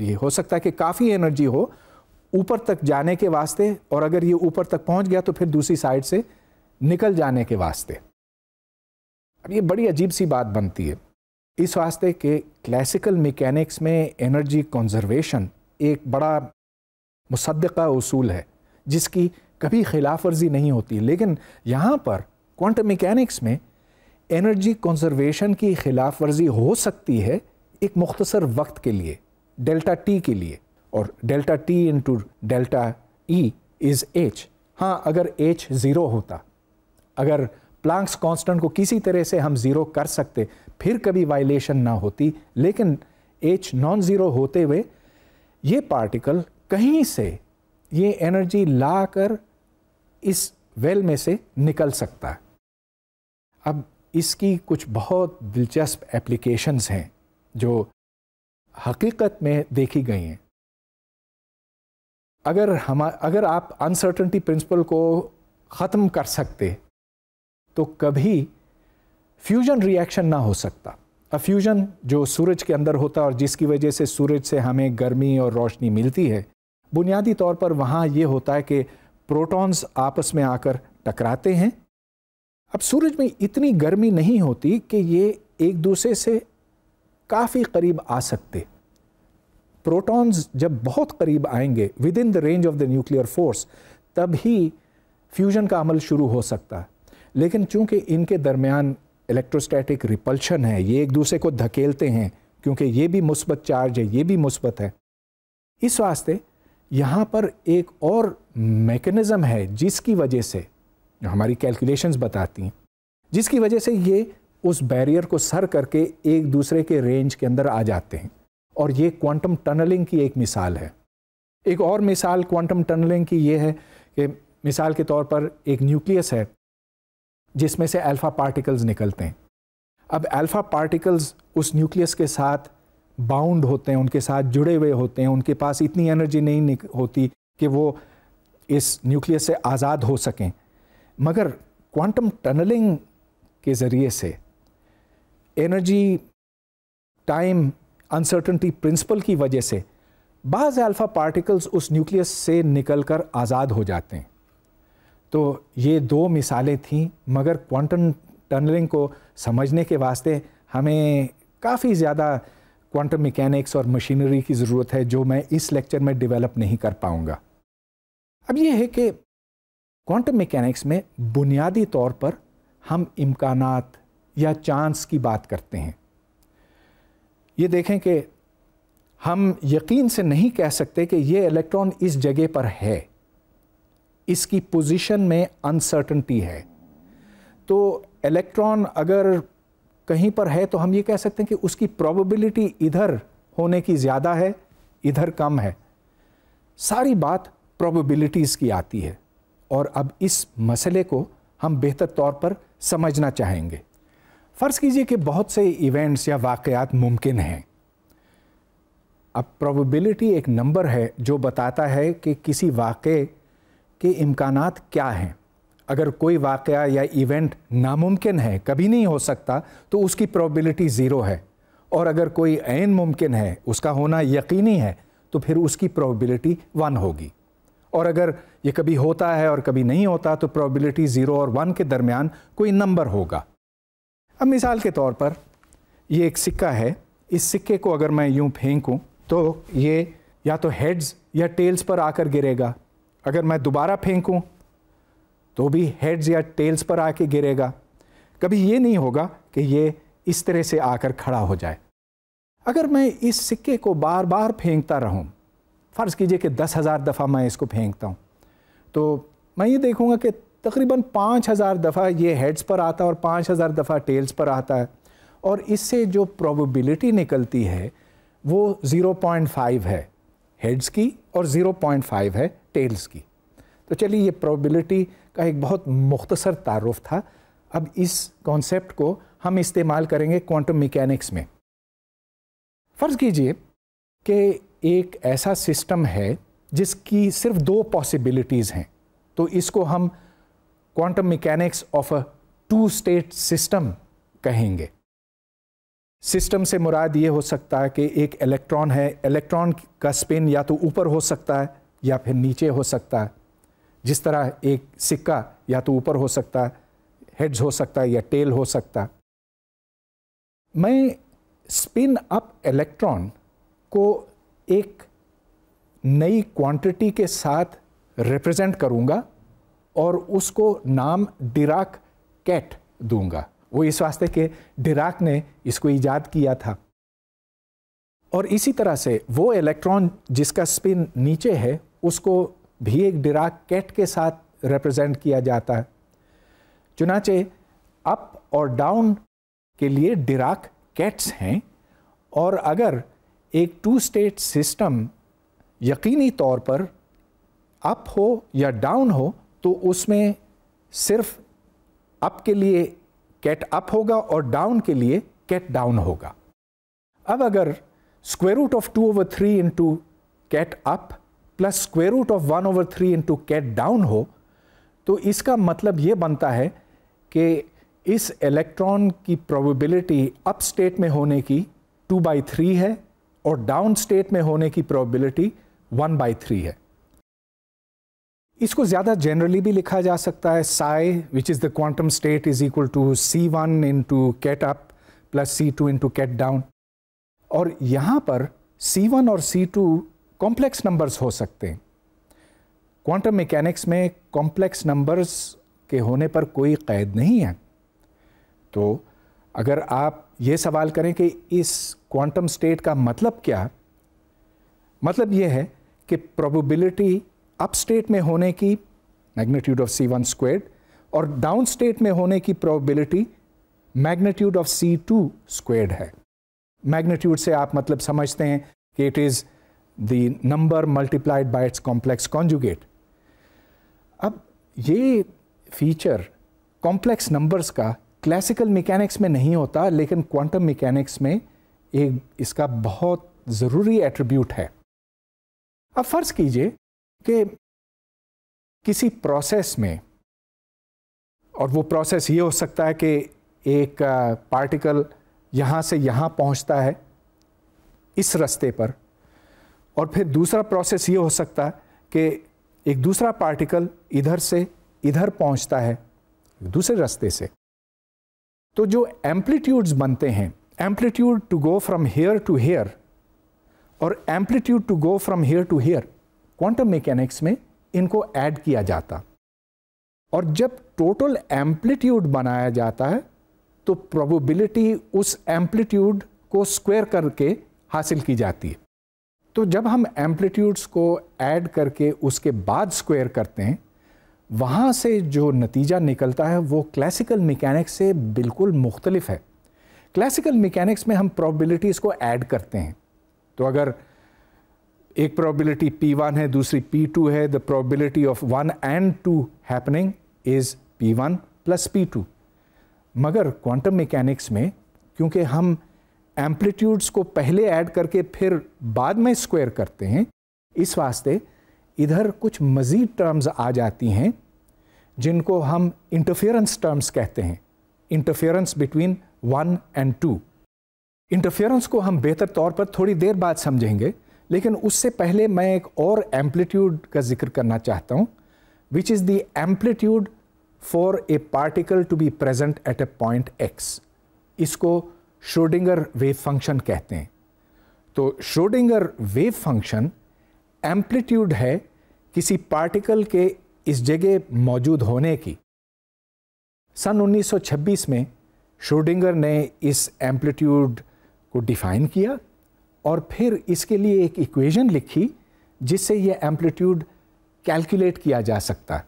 ये हो सकता है कि काफ़ी एनर्जी हो ऊपर तक जाने के वास्ते और अगर ये ऊपर तक पहुंच गया तो फिर दूसरी साइड से निकल जाने के वास्ते अब ये बड़ी अजीब सी बात बनती है इस वास्ते के क्लासिकल मैकेनिक्स में एनर्जी कंजर्वेशन एक बड़ा मुसदा उसूल है जिसकी कभी खिलाफ वर्जी नहीं होती लेकिन यहाँ पर क्वांटम मैकेनिक्स में एनर्जी कंजर्वेशन की खिलाफ वर्जी हो सकती है एक मुख्तसर वक्त के लिए डेल्टा टी के लिए और delta t into delta E is h हाँ अगर एच ज़ीरो होता अगर प्लांक्स कांस्टेंट को किसी तरह से हम ज़ीरो कर सकते फिर कभी वायलेशन ना होती लेकिन एच नॉन ज़ीरो होते हुए ये पार्टिकल कहीं से ये एनर्जी ला कर इस वेल में से निकल सकता है अब इसकी कुछ बहुत दिलचस्प एप्लीकेशंस हैं जो हकीकत में देखी गई हैं अगर हम अगर आप अनसर्टनटी प्रिंसिपल को ख़त्म कर सकते तो कभी फ्यूजन रिएक्शन ना हो सकता अ फ्यूजन जो सूरज के अंदर होता है और जिसकी वजह से सूरज से हमें गर्मी और रोशनी मिलती है बुनियादी तौर पर वहाँ ये होता है कि प्रोटॉन्स आपस में आकर टकराते हैं अब सूरज में इतनी गर्मी नहीं होती कि ये एक दूसरे से काफ़ी करीब आ सकते प्रोटॉन्स जब बहुत करीब आएंगे within the range of the nuclear force तब ही फ्यूजन का अमल शुरू हो सकता है लेकिन चूंकि इनके दरमियान इलेक्ट्रोस्टैटिक रिपल्शन है ये एक दूसरे को धकेलते हैं क्योंकि ये भी मुस्बत चार्ज है ये भी मुस्बत है इस वास्ते यहाँ पर एक और मेकनिज़म है जिसकी वजह से हमारी कैलकुलेशंस बताती हैं जिसकी वजह से ये उस बैरियर को सर करके एक दूसरे के रेंज के अंदर आ जाते हैं और ये क्वांटम टनलिंग की एक मिसाल है एक और मिसाल क्वांटम टनलिंग की ये है कि मिसाल के तौर पर एक न्यूक्लियस है जिसमें से अल्फ़ा पार्टिकल्स निकलते हैं अब अल्फ़ा पार्टिकल्स उस न्यूक्लियस के साथ बाउंड होते हैं उनके साथ जुड़े हुए होते हैं उनके पास इतनी एनर्जी नहीं होती कि वो इस न्यूक्लियस से आज़ाद हो सकें मगर क्वांटम टनलिंग के ज़रिए से एनर्जी टाइम अनसर्टनटी प्रिंसिपल की वजह से बाज़ अल्फ़ा पार्टिकल्स उस न्यूक्लियस से निकलकर आज़ाद हो जाते हैं तो ये दो मिसालें थीं मगर क्वांटम टनलिंग को समझने के वास्ते हमें काफ़ी ज़्यादा क्वांटम मैकेनिक्स और मशीनरी की ज़रूरत है जो मैं इस लेक्चर में डेवलप नहीं कर पाऊँगा अब ये है कि क्वांटम मैकेनिक्स में बुनियादी तौर पर हम इम्कान या चांस की बात करते हैं ये देखें कि हम यकीन से नहीं कह सकते कि ये इलेक्ट्रॉन इस जगह पर है इसकी पोजीशन में अनसर्टनटी है तो इलेक्ट्रॉन अगर कहीं पर है तो हम ये कह सकते हैं कि उसकी प्रोबेबिलिटी इधर होने की ज़्यादा है इधर कम है सारी बात प्रोबेबिलिटीज़ की आती है और अब इस मसले को हम बेहतर तौर पर समझना चाहेंगे फ़र्ज़ कीजिए कि बहुत से इवेंट्स या वाक़ात मुमकिन हैं अब प्रोबेबिलिटी एक नंबर है जो बताता है कि किसी वाक़े के इम्कान क्या हैं अगर कोई वाक़ या इवेंट नामुमकिन है कभी नहीं हो सकता तो उसकी प्रॉबिलिटी ज़ीरो है और अगर कोई ऐन मुमकिन है उसका होना यकीनी है तो फिर उसकी प्रॉबिलिटी वन होगी और अगर ये कभी होता है और कभी नहीं होता तो प्रॉबिलिटी ज़ीरो और वन के दरमियान कोई नंबर होगा अब मिसाल के तौर पर ये एक सिक्का है इस सिक्के को अगर मैं यूँ फेंकूँ तो ये या तो हेड्स या टेल्स पर आकर गिरेगा अगर मैं दोबारा फेंकूं तो भी हेड्स या टेल्स पर आके गिरेगा कभी ये नहीं होगा कि ये इस तरह से आकर खड़ा हो जाए अगर मैं इस सिक्के को बार बार फेंकता रहूं फ़र्ज़ कीजिए कि दस हज़ार दफ़ा मैं इसको फेंकता हूं तो मैं ये देखूंगा कि तकरीबन पाँच हज़ार दफ़ा ये हेड्स पर आता है और पाँच हज़ार दफ़ा टेल्स पर आता है और इससे जो प्रोबेबिलिटी निकलती है वो ज़ीरो पॉइंट फाइव है हेड्स की और 0.5 है टेल्स की तो चलिए ये प्रोबेबिलिटी का एक बहुत मुख्तसर तारफ़ था अब इस कॉन्सेप्ट को हम इस्तेमाल करेंगे क्वांटम मैकेनिक्स में फ़र्ज़ कीजिए कि एक ऐसा सिस्टम है जिसकी सिर्फ दो पॉसिबिलिटीज़ हैं तो इसको हम quantum mechanics of a two state system कहेंगे सिस्टम से मुराद ये हो सकता है कि एक इलेक्ट्रॉन है इलेक्ट्रॉन का स्पिन या तो ऊपर हो सकता है या फिर नीचे हो सकता है जिस तरह एक सिक्का या तो ऊपर हो सकता है हेड्स हो सकता है या टेल हो सकता है मैं स्पिन अप इलेक्ट्रॉन को एक नई क्वांटिटी के साथ रिप्रेजेंट करूंगा और उसको नाम डिराक कैट दूंगा वो इस वास्ते के डिराक ने इसको ईजाद किया था और इसी तरह से वो इलेक्ट्रॉन जिसका स्पिन नीचे है उसको भी एक डिराक कैट के साथ रिप्रेजेंट किया जाता है चुनाचे अप और डाउन के लिए डिराक कैट्स हैं और अगर एक टू स्टेट सिस्टम यकीनी तौर पर अप हो या डाउन हो तो उसमें सिर्फ अप के लिए कैट अप होगा और डाउन के लिए कैट डाउन होगा अब अगर square root of two over three into ket up plus square root of one over three into ket down हो तो इसका मतलब ये बनता है कि इस इलेक्ट्रॉन की प्रोबेबिलिटी अप स्टेट में होने की टू बाई थ्री है और डाउन स्टेट में होने की प्रोबेबिलिटी वन बाई थ्री है इसको ज़्यादा जनरली भी लिखा जा सकता है psi which is the quantum state is equal to c one into ket up plus c two into ket down और यहाँ पर सी वन और सी टू कॉम्प्लेक्स नंबर्स हो सकते हैं क्वांटम मैकेनिक्स में कॉम्प्लेक्स नंबर्स के होने पर कोई कैद नहीं है तो अगर आप ये सवाल करें कि इस क्वांटम स्टेट का मतलब क्या मतलब यह है कि प्रोबेबिलिटी अप स्टेट में होने की magnitude of c one squared और डाउन स्टेट में होने की probability magnitude of c two squared है मैग्नीट्यूड से आप मतलब समझते हैं कि it is the number multiplied by its complex conjugate अब ये फीचर कॉम्प्लेक्स नंबर्स का क्लासिकल मैकेनिक्स में नहीं होता लेकिन क्वांटम मैकेनिक्स में एक इसका बहुत ज़रूरी एट्रीब्यूट है अब फ़र्ज़ कीजिए कि किसी प्रोसेस में और वो प्रोसेस ये हो सकता है कि एक पार्टिकल यहाँ से यहाँ पहुँचता है इस रास्ते पर और फिर दूसरा प्रोसेस ये हो सकता है कि एक दूसरा पार्टिकल इधर से इधर पहुँचता है दूसरे रास्ते से तो जो एम्पलीट्यूड्स बनते हैं amplitude to go from here to here और amplitude to go from here to here quantum mechanics में इनको ऐड किया जाता और जब टोटल एम्पलीट्यूड बनाया जाता है तो प्रोबेबिलिटी उस एम्पलीट्यूड को स्क्वायर करके हासिल की जाती है तो जब हम एम्पलीट्यूड्स को ऐड करके उसके बाद स्क्वायर करते हैं वहाँ से जो नतीजा निकलता है वो क्लासिकल मैकेनिक्स से बिल्कुल मुख्तलिफ है क्लासिकल मैकेनिक्स में हम प्रोबेबिलिटीज़ को ऐड करते हैं तो अगर एक प्रोबेबिलिटी P1 है दूसरी P2 है the probability of one and two happening is P1 plus p मगर क्वांटम मैकेनिक्स में क्योंकि हम एम्पलीट्यूड्स को पहले ऐड करके फिर बाद में स्क्वायर करते हैं इस वास्ते इधर कुछ मज़ीद टर्म्स आ जाती हैं जिनको हम इंटरफेरेंस टर्म्स कहते हैं interference between one and two interference को हम बेहतर तौर पर थोड़ी देर बाद समझेंगे लेकिन उससे पहले मैं एक और एम्पलीट्यूड का जिक्र करना चाहता हूँ which is the amplitude for a particle to be present at a point x इसको श्रोडिंगर वेव फंक्शन कहते हैं तो श्रोडिंगर वेव फंक्शन एम्पलीट्यूड है किसी पार्टिकल के इस जगह मौजूद होने की सन 1926 में श्रोडिंगर ने इस एम्पलीट्यूड को डिफाइन किया और फिर इसके लिए एक इक्वेशन लिखी जिससे ये एम्पलीट्यूड कैलकुलेट किया जा सकता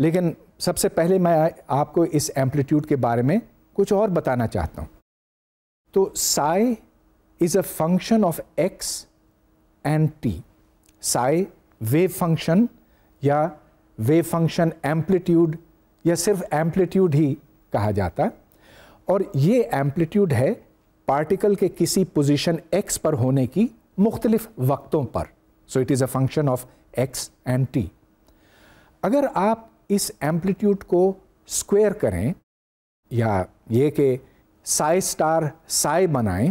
लेकिन सबसे पहले मैं आपको इस एम्पलीट्यूड के बारे में कुछ और बताना चाहता हूँ तो psi is a function of x and t psi wave function या वेव फंक्शन एम्पलीट्यूड या सिर्फ एम्पलीट्यूड ही कहा जाता और ये एम्पलीट्यूड है पार्टिकल के किसी पोजिशन एक्स पर होने की मुख्तलिफ वक्तों पर so it is a function of x and t अगर आप इस एम्पलीट्यूड को स्क्वेयर करें या ये कि साई स्टार साई बनाएं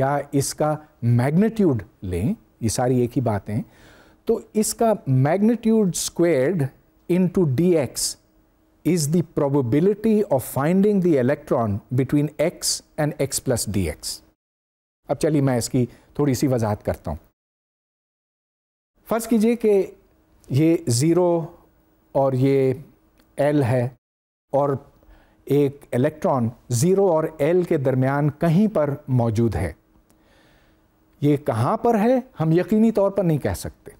या इसका मैग्नीट्यूड लें ये सारी एक ही बातें तो इसका magnitude squared into d x is the probability of finding the electron between x and x plus dx. अब चलिए मैं इसकी थोड़ी सी वजाहत करता हूं फ़र्ज़ कीजिए कि ये ज़ीरो और ये एल है और एक इलेक्ट्रॉन ज़ीरो और एल के दरमियान कहीं पर मौजूद है ये कहां पर है हम यकीनी तौर पर नहीं कह सकते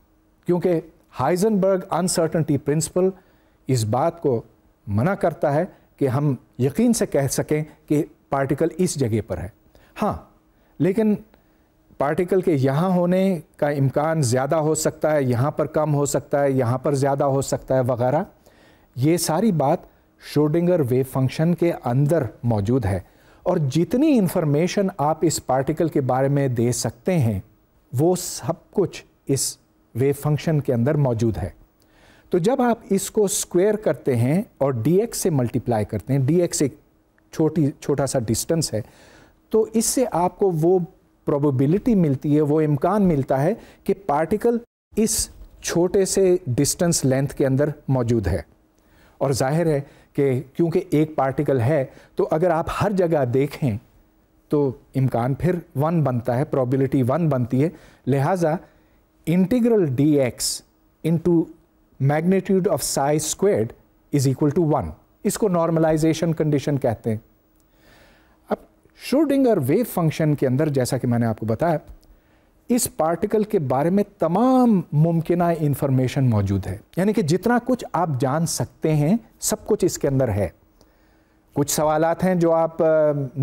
क्योंकि हाइजनबर्ग अनसर्टनटी प्रिंसिपल इस बात को मना करता है कि हम यकीन से कह सकें कि पार्टिकल इस जगह पर है हाँ लेकिन पार्टिकल के यहाँ होने का इम्कान ज़्यादा हो सकता है यहाँ पर कम हो सकता है यहाँ पर ज़्यादा हो सकता है वगैरह ये सारी बात शोडिंगर वेव फंक्शन के अंदर मौजूद है और जितनी इन्फॉर्मेशन आप इस पार्टिकल के बारे में दे सकते हैं वो सब कुछ इस वेव फंक्शन के अंदर मौजूद है तो जब आप इसको स्क्वेयर करते हैं और dx से मल्टीप्लाई करते हैं dx एक छोटी छोटा सा डिस्टेंस है तो इससे आपको वो प्रोबेबिलिटी मिलती है वो इम्कान मिलता है कि पार्टिकल इस छोटे से डिस्टेंस लेंथ के अंदर मौजूद है और जाहिर है कि क्योंकि एक पार्टिकल है तो अगर आप हर जगह देखें तो इम्कान फिर वन बनता है प्रॉबिलिटी वन बनती है लिहाजा integral d x into magnitude of psi squared is equal to one इसको नॉर्मलाइजेशन कंडीशन कहते हैं अब श्रोडिंगर वेव फंक्शन के अंदर जैसा कि मैंने आपको बताया इस पार्टिकल के बारे में तमाम मुमकिन इंफॉर्मेशन मौजूद है यानी कि जितना कुछ आप जान सकते हैं सब कुछ इसके अंदर है कुछ सवाल हैं जो आप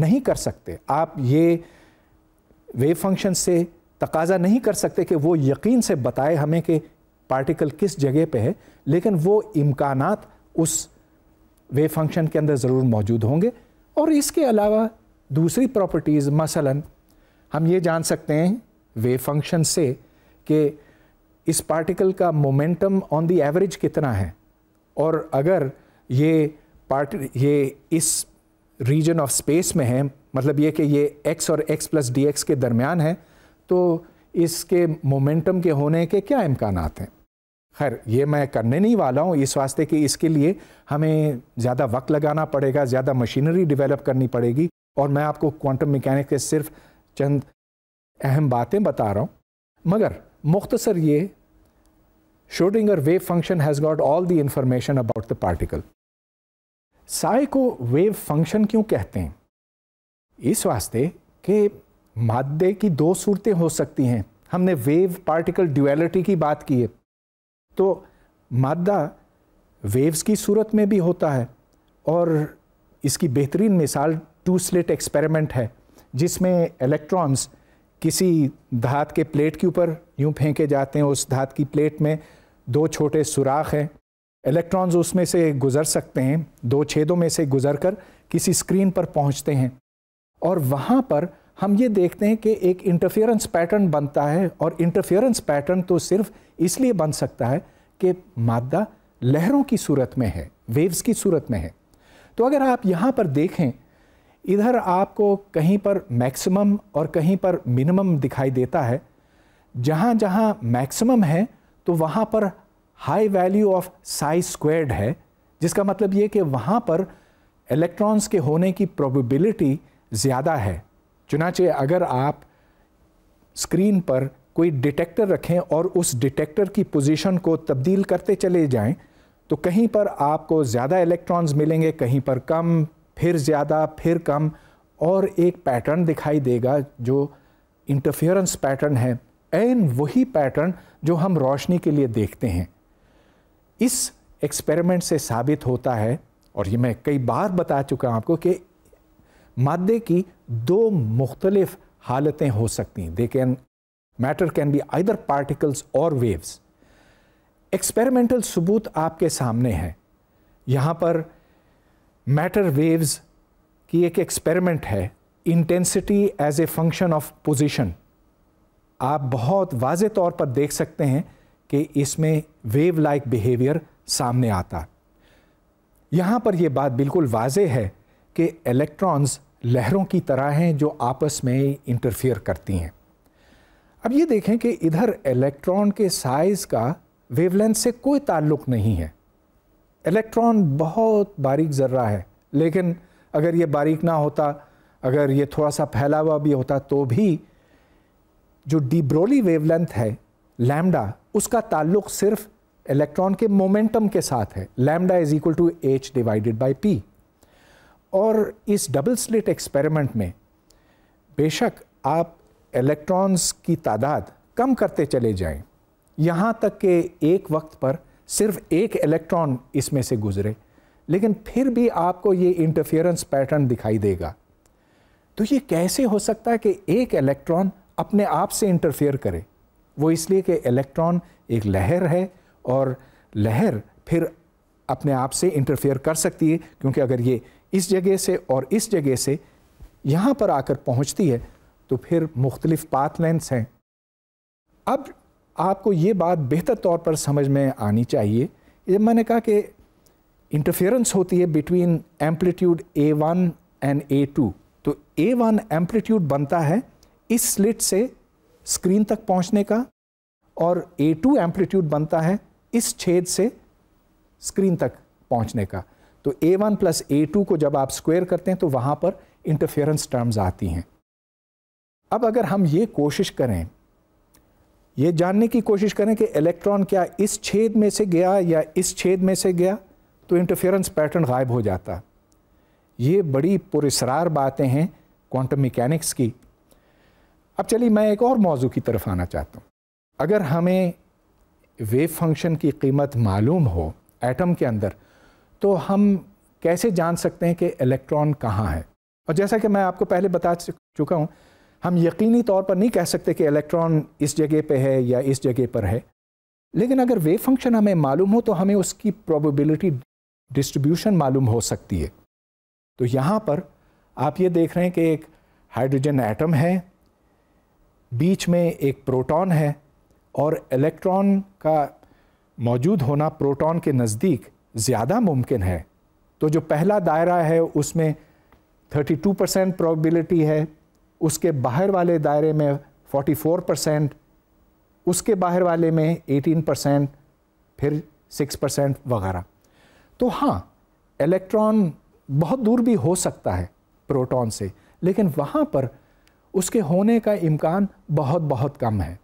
नहीं कर सकते आप ये वेव फंक्शन से तकाजा नहीं कर सकते कि वो यकीन से बताए हमें कि पार्टिकल किस जगह पे है लेकिन वो इम्कान उस वे फंक्शन के अंदर ज़रूर मौजूद होंगे और इसके अलावा दूसरी प्रॉपर्टीज़ मसलन हम ये जान सकते हैं वे फंक्शन से कि इस पार्टिकल का मोमेंटम ऑन दी एवरेज कितना है और अगर ये पार्ट ये इस रीजन ऑफ स्पेस में है मतलब ये कि ये एक्स और एक्स प्लस डी के दरमियान है तो इसके मोमेंटम के होने के क्या इम्कान हैं खैर ये मैं करने नहीं वाला हूँ इस वास्ते कि इसके लिए हमें ज़्यादा वक्त लगाना पड़ेगा ज़्यादा मशीनरी डेवलप करनी पड़ेगी और मैं आपको क्वांटम मैकेनिक्स के सिर्फ चंद अहम बातें बता रहा हूँ मगर मुख्तसर ये Schrodinger wave function has got all the information about the particle psi को वेव फंक्शन क्यों कहते हैं इस वास्ते कि मादे की दो सूरतें हो सकती हैं हमने वेव पार्टिकल ड्यूएलिटी की बात की है तो मादा वेव्स की सूरत में भी होता है और इसकी बेहतरीन मिसाल टू स्लिट एक्सपेरिमेंट है जिसमें इलेक्ट्रॉन्स किसी धात के प्लेट के ऊपर यूँ फेंके जाते हैं उस धात की प्लेट में दो छोटे सुराख हैं इलेक्ट्रॉन्स उसमें से गुज़र सकते हैं दो छेदों में से गुज़र कर किसी स्क्रीन पर पहुँचते हैं और वहाँ पर हम ये देखते हैं कि एक इंटरफेरेंस पैटर्न बनता है और इंटरफेरेंस पैटर्न तो सिर्फ इसलिए बन सकता है कि मादा लहरों की सूरत में है वेव्स की सूरत में है तो अगर आप यहाँ पर देखें इधर आपको कहीं पर मैक्सिमम और कहीं पर मिनिमम दिखाई देता है जहाँ जहाँ मैक्सिमम है तो वहाँ पर high value of psi squared है जिसका मतलब ये कि वहाँ पर इलेक्ट्रॉन्स के होने की प्रोबेबिलिटी ज़्यादा है चुनाचे अगर आप स्क्रीन पर कोई डिटेक्टर रखें और उस डिटेक्टर की पोजीशन को तब्दील करते चले जाएं तो कहीं पर आपको ज़्यादा इलेक्ट्रॉन्स मिलेंगे कहीं पर कम फिर ज़्यादा फिर कम और एक पैटर्न दिखाई देगा जो इंटरफेरेंस पैटर्न है एन वही पैटर्न जो हम रोशनी के लिए देखते हैं इस एक्सपेरिमेंट से साबित होता है और ये मैं कई बार बता चुका हूँ आपको कि मादे की दो मुख्तलफ हालतें हो सकती हैं they can matter can be either particles और वेव्स एक्सपेरिमेंटल सबूत आपके सामने हैं यहाँ पर मैटर वेव्स की एक एक्सपेरिमेंट है intensity as a function of position आप बहुत वाज तौर पर देख सकते हैं कि इसमें वेव लाइक बिहेवियर सामने आता यहाँ पर यह बात बिल्कुल वाज है कि इलेक्ट्रॉन्स लहरों की तरह हैं जो आपस में इंटरफियर करती हैं अब ये देखें कि इधर इलेक्ट्रॉन के साइज़ का वेवलेंथ से कोई ताल्लुक नहीं है इलेक्ट्रॉन बहुत बारीक ज़र्रा है लेकिन अगर ये बारीक ना होता अगर ये थोड़ा सा फैला हुआ भी होता तो भी जो डिब्रोली वेवलेंथ है लैमडा उसका ताल्लुक सिर्फ इलेक्ट्रॉन के मोमेंटम के साथ है lambda is equal to h divided by p और इस डबल स्लिट एक्सपेरिमेंट में बेशक आप इलेक्ट्रॉन्स की तादाद कम करते चले जाएं, यहाँ तक कि एक वक्त पर सिर्फ एक इलेक्ट्रॉन इसमें से गुजरे लेकिन फिर भी आपको ये इंटरफेरेंस पैटर्न दिखाई देगा तो ये कैसे हो सकता है कि एक इलेक्ट्रॉन अपने आप से इंटरफेयर करे वो इसलिए कि इलेक्ट्रॉन एक लहर है और लहर फिर अपने आप से इंटरफेयर कर सकती है क्योंकि अगर ये इस जगह से और इस जगह से यहाँ पर आकर पहुँचती है तो फिर मुख्तलिफ पाथ लेंस हैं अब आपको ये बात बेहतर तौर पर समझ में आनी चाहिए जब मैंने कहा कि इंटरफेरेंस होती है between amplitude a one and a two तो ए वन एम्पलीट्यूड बनता है इस स्लिट से स्क्रीन तक पहुंचने का और ए टू एम्पलीट्यूड बनता है इस छेद से स्क्रीन तक पहुंचने का तो a one plus a two को जब आप स्क्वेयर करते हैं तो वहां पर इंटरफेरेंस टर्म्स आती हैं अब अगर हम ये कोशिश करें ये जानने की कोशिश करें कि इलेक्ट्रॉन क्या इस छेद में से गया या इस छेद में से गया तो इंटरफेरेंस पैटर्न गायब हो जाता ये बड़ी पुरसरार बातें हैं क्वांटम मैकेनिक्स की अब चलिए मैं एक और मौजू की तरफ आना चाहता हूँ अगर हमें वेव फंक्शन की कीमत मालूम हो एटम के अंदर तो हम कैसे जान सकते हैं कि इलेक्ट्रॉन कहाँ है और जैसा कि मैं आपको पहले बता चुका हूँ हम यकीनी तौर पर नहीं कह सकते कि इलेक्ट्रॉन इस जगह पे है या इस जगह पर है लेकिन अगर वेव फंक्शन हमें मालूम हो तो हमें उसकी प्रोबेबिलिटी डिस्ट्रीब्यूशन मालूम हो सकती है तो यहाँ पर आप ये देख रहे हैं कि एक हाइड्रोजन एटम है बीच में एक प्रोटॉन है और इलेक्ट्रॉन का मौजूद होना प्रोटॉन के नज़दीक ज़्यादा मुमकिन है तो जो पहला दायरा है उसमें 32 परसेंट प्रॉबिलिटी है उसके बाहर वाले दायरे में 44 परसेंट उसके बाहर वाले में 18 परसेंट फिर 6 परसेंट वगैरह तो हाँ इलेक्ट्रॉन बहुत दूर भी हो सकता है प्रोटॉन से लेकिन वहाँ पर उसके होने का इम्कान बहुत बहुत कम है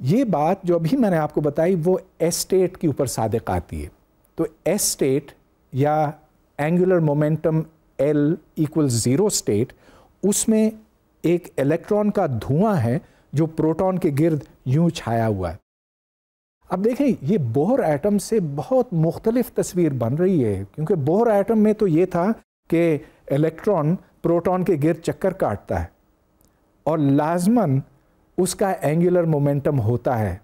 ये बात जो अभी मैंने आपको बताई वो एस्टेट के ऊपर सादक आती है तो एस्टेट या angular momentum l equal zero state उसमें एक इलेक्ट्रॉन का धुआं है जो प्रोटॉन के गिर्द यूं छाया हुआ है अब देखें ये बोहर एटम से बहुत मुख्तलिफ तस्वीर बन रही है क्योंकि बोहर एटम में तो ये था कि इलेक्ट्रॉन प्रोटॉन के गिर चक्कर काटता है और लाजमन उसका एंगुलर मोमेंटम होता है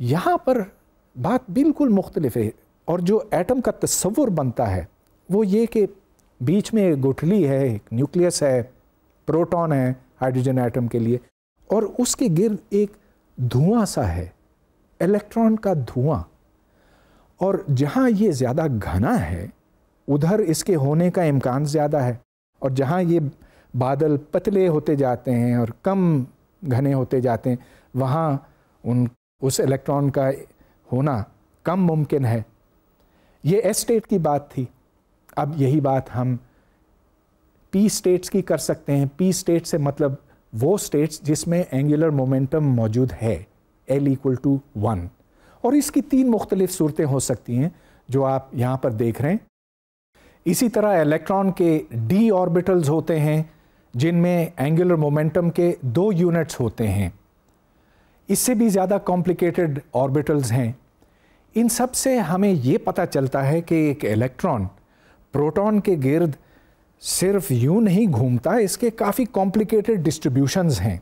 यहाँ पर बात बिल्कुल मुख्तलिफ है और जो एटम का तस्वुर बनता है वो ये कि बीच में एक गुठली है एक न्यूक्लियस है प्रोटॉन है हाइड्रोजन एटम के लिए और उसके गिर्द एक धुआं सा है इलेक्ट्रॉन का धुआं और जहाँ ये ज़्यादा घना है उधर इसके होने का इम्कान ज़्यादा है और जहाँ ये बादल पतले होते जाते हैं और कम घने होते जाते हैं वहाँ उन उस इलेक्ट्रॉन का होना कम मुमकिन है ये एस स्टेट की बात थी अब यही बात हम पी स्टेट्स की कर सकते हैं पी स्टेट से मतलब वो स्टेट्स जिसमें एंगुलर मोमेंटम मौजूद है एल इक्वल टू वन और इसकी तीन मुख्तलिफ सूरतें हो सकती हैं जो आप यहाँ पर देख रहे हैं इसी तरह इलेक्ट्रॉन के डी ऑर्बिटल्स होते हैं जिनमें एंगुलर मोमेंटम के दो यूनिट्स होते हैं इससे भी ज़्यादा कॉम्प्लिकेटेड ऑर्बिटल्स हैं इन सब से हमें ये पता चलता है कि एक इलेक्ट्रॉन प्रोटॉन के गिर्द सिर्फ यूं नहीं घूमता इसके काफ़ी कॉम्प्लिकेटेड डिस्ट्रीब्यूशंस हैं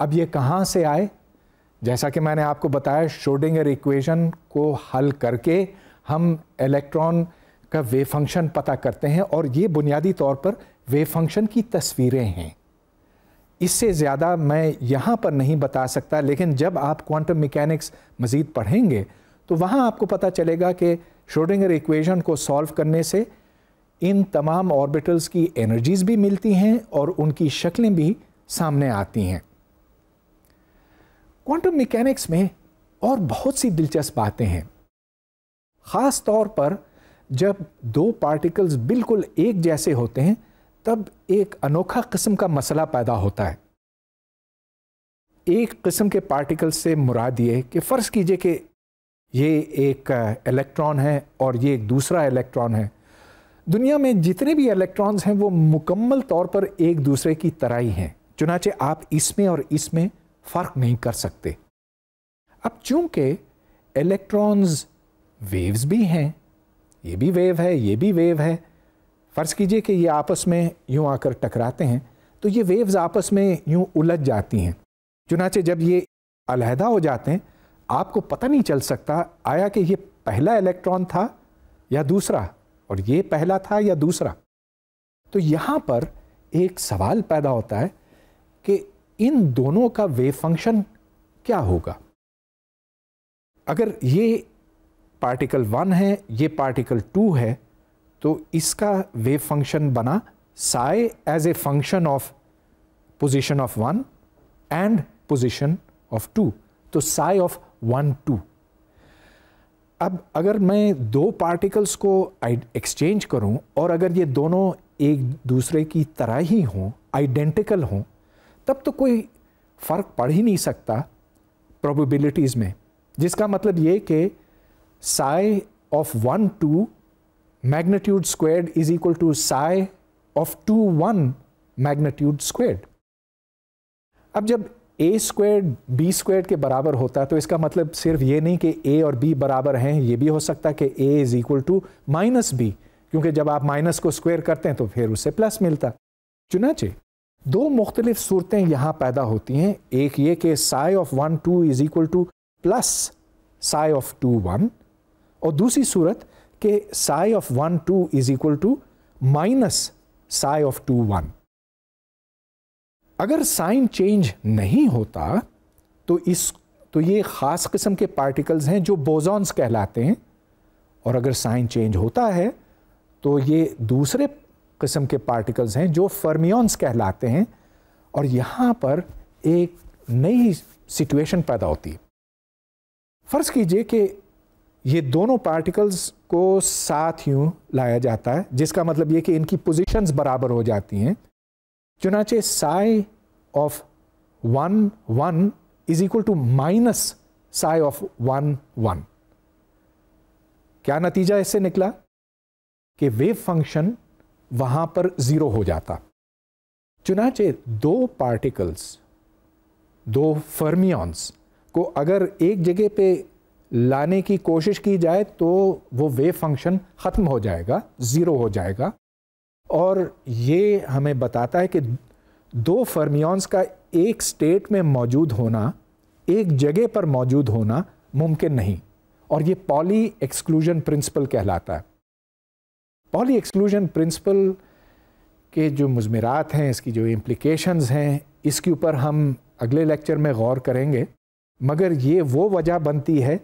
अब ये कहाँ से आए जैसा कि मैंने आपको बताया शोडिंगर इक्वेशन को हल करके हम इलेक्ट्रॉन का वे फंक्शन पता करते हैं और ये बुनियादी तौर पर वेव फंक्शन की तस्वीरें हैं इससे ज़्यादा मैं यहाँ पर नहीं बता सकता लेकिन जब आप क्वांटम मैकेनिक्स मज़ीद पढ़ेंगे तो वहाँ आपको पता चलेगा कि श्रोडिंगर इक्वेशन को सॉल्व करने से इन तमाम ऑर्बिटल्स की एनर्जीज़ भी मिलती हैं और उनकी शक्लें भी सामने आती हैं क्वांटम मैकेनिक्स में और बहुत सी दिलचस्प बातें हैं ख़ास तौर पर जब दो पार्टिकल्स बिल्कुल एक जैसे होते हैं तब एक अनोखा किस्म का मसला पैदा होता है एक किस्म के पार्टिकल से मुराद ये कि फ़र्ज़ कीजिए कि ये एक इलेक्ट्रॉन है और ये एक दूसरा इलेक्ट्रॉन है दुनिया में जितने भी इलेक्ट्रॉन्स हैं वो मुकम्मल तौर पर एक दूसरे की तरह ही हैं चुनाचे आप इसमें और इसमें फ़र्क नहीं कर सकते अब चूंकि इलेक्ट्रॉन्स वेव्स भी हैं ये भी वेव है ये भी वेव है फ़र्ज़ कीजिए कि ये आपस में यूँ आकर टकराते हैं तो ये वेव्स आपस में यूँ उलझ जाती हैं चुनाचे जब ये अलहदा हो जाते हैं आपको पता नहीं चल सकता आया कि ये पहला इलेक्ट्रॉन था या दूसरा और ये पहला था या दूसरा तो यहाँ पर एक सवाल पैदा होता है कि इन दोनों का वेव फंक्शन क्या होगा अगर ये पार्टिकल वन है ये पार्टिकल टू है तो इसका वेव फंक्शन बना psi as a function of position of one and position of two तो साई ऑफ वन टू अब अगर मैं दो पार्टिकल्स को एक्सचेंज करूं और अगर ये दोनों एक दूसरे की तरह ही हों आइडेंटिकल हों तब तो कोई फ़र्क पड़ ही नहीं सकता प्रोबेबिलिटीज़ में जिसका मतलब ये कि psi of one two magnitude squared is equal to psi of 2 1 magnitude squared अब जब ए स्क्वेड बी स्क्वेड के बराबर होता है तो इसका मतलब सिर्फ ये नहीं कि ए और बी बराबर हैं ये भी हो सकता है कि a is equal to minus b क्योंकि जब आप माइनस को स्क्वेयर करते हैं तो फिर उसे प्लस मिलता चुनाचे दो मुख्तलिफ सूरतें यहाँ पैदा होती हैं एक ये कि psi of one two is equal to plus psi of two one और दूसरी सूरत कि psi of one two is equal to minus psi of two one अगर साइन चेंज नहीं होता तो इस तो ये ख़ास किस्म के पार्टिकल्स हैं जो बोजॉन्स कहलाते हैं और अगर साइन चेंज होता है तो ये दूसरे किस्म के पार्टिकल्स हैं जो फर्मियॉन्स कहलाते हैं और यहाँ पर एक नई सिचुएशन पैदा होती है फ़र्ज़ कीजिए कि ये दोनों पार्टिकल्स को साथ यूं लाया जाता है जिसका मतलब ये कि इनकी पोजीशंस बराबर हो जाती हैं चुनाचे psi of one one is equal to minus psi of one one क्या नतीजा इससे निकला कि वेव फंक्शन वहां पर जीरो हो जाता चुनाचे दो पार्टिकल्स दो फर्मियॉन्स को अगर एक जगह पे लाने की कोशिश की जाए तो वो वे फंक्शन ख़त्म हो जाएगा ज़ीरो हो जाएगा और ये हमें बताता है कि दो फर्मियॉन्स का एक स्टेट में मौजूद होना एक जगह पर मौजूद होना मुमकिन नहीं और ये पॉली एक्सक्लूजन प्रिंसिपल कहलाता है पॉली एक्सक्लूजन प्रिंसिपल के जो मजमरात हैं इसकी जो इम्प्लिकेशंस हैं इसके ऊपर हम अगले लेक्चर में गौर करेंगे मगर ये वो वजह बनती है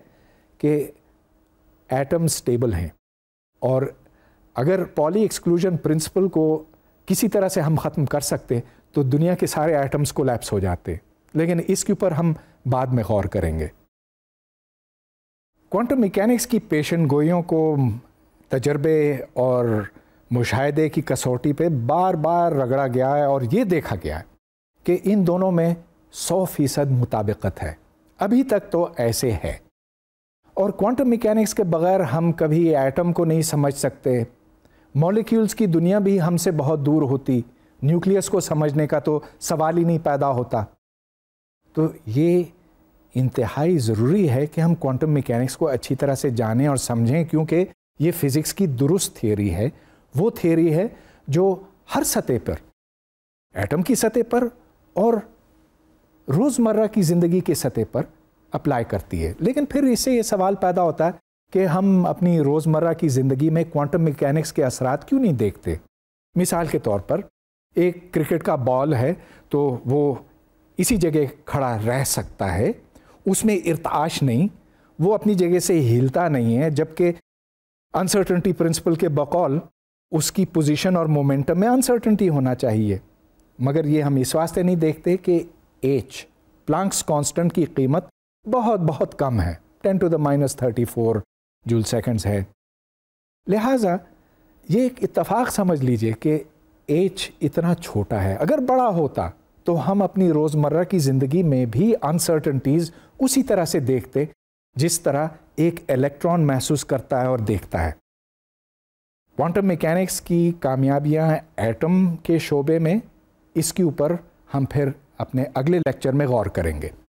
कि एटम स्टेबल हैं और अगर पॉली एक्सक्लूजन प्रिंसिपल को किसी तरह से हम ख़त्म कर सकते तो दुनिया के सारे एटम्स को लैप्स हो जाते लेकिन इसके ऊपर हम बाद में गौर करेंगे क्वांटम मैकेनिक्स की पेशन गोइयों को तजर्बे और मुशाहदे की कसौटी पे बार बार रगड़ा गया है और ये देखा गया है कि इन दोनों में सौ फ़ीसद मुताबिकत है अभी तक तो ऐसे है और क्वांटम मैकेनिक्स के बगैर हम कभी एटम को नहीं समझ सकते मॉलिक्यूल्स की दुनिया भी हमसे बहुत दूर होती न्यूक्लियस को समझने का तो सवाल ही नहीं पैदा होता तो ये इंतहाई ज़रूरी है कि हम क्वांटम मैकेनिक्स को अच्छी तरह से जानें और समझें क्योंकि ये फिज़िक्स की दुरुस्त थियोरी है वो थियोरी है जो हर सतह पर एटम की सतह पर और रोज़मर्रा की ज़िंदगी के सतह पर अप्लाई करती है लेकिन फिर इससे ये सवाल पैदा होता है कि हम अपनी रोज़मर्रा की ज़िंदगी में क्वांटम मैकेनिक्स के असरा क्यों नहीं देखते मिसाल के तौर पर एक क्रिकेट का बॉल है तो वो इसी जगह खड़ा रह सकता है उसमें इरताश नहीं वो अपनी जगह से हिलता नहीं है जबकि अनसर्टनटी प्रिंसिपल के बकौल उसकी पोजीशन और मोमेंटम में अनसर्टनटी होना चाहिए मगर ये हम इस वास्ते नहीं देखते कि एच प्लांक्स कांस्टेंट की कीमत बहुत बहुत कम है ten to the minus thirty four joule seconds है लिहाजा ये एक इतफाक़ समझ लीजिए कि एच इतना छोटा है अगर बड़ा होता तो हम अपनी रोज़मर्रा की ज़िंदगी में भी अनसर्टनटीज़ उसी तरह से देखते जिस तरह एक इलेक्ट्रॉन महसूस करता है और देखता है क्वांटम मैकेनिक्स की कामयाबियां एटम के शोबे में इसके ऊपर हम फिर अपने अगले लेक्चर में गौर करेंगे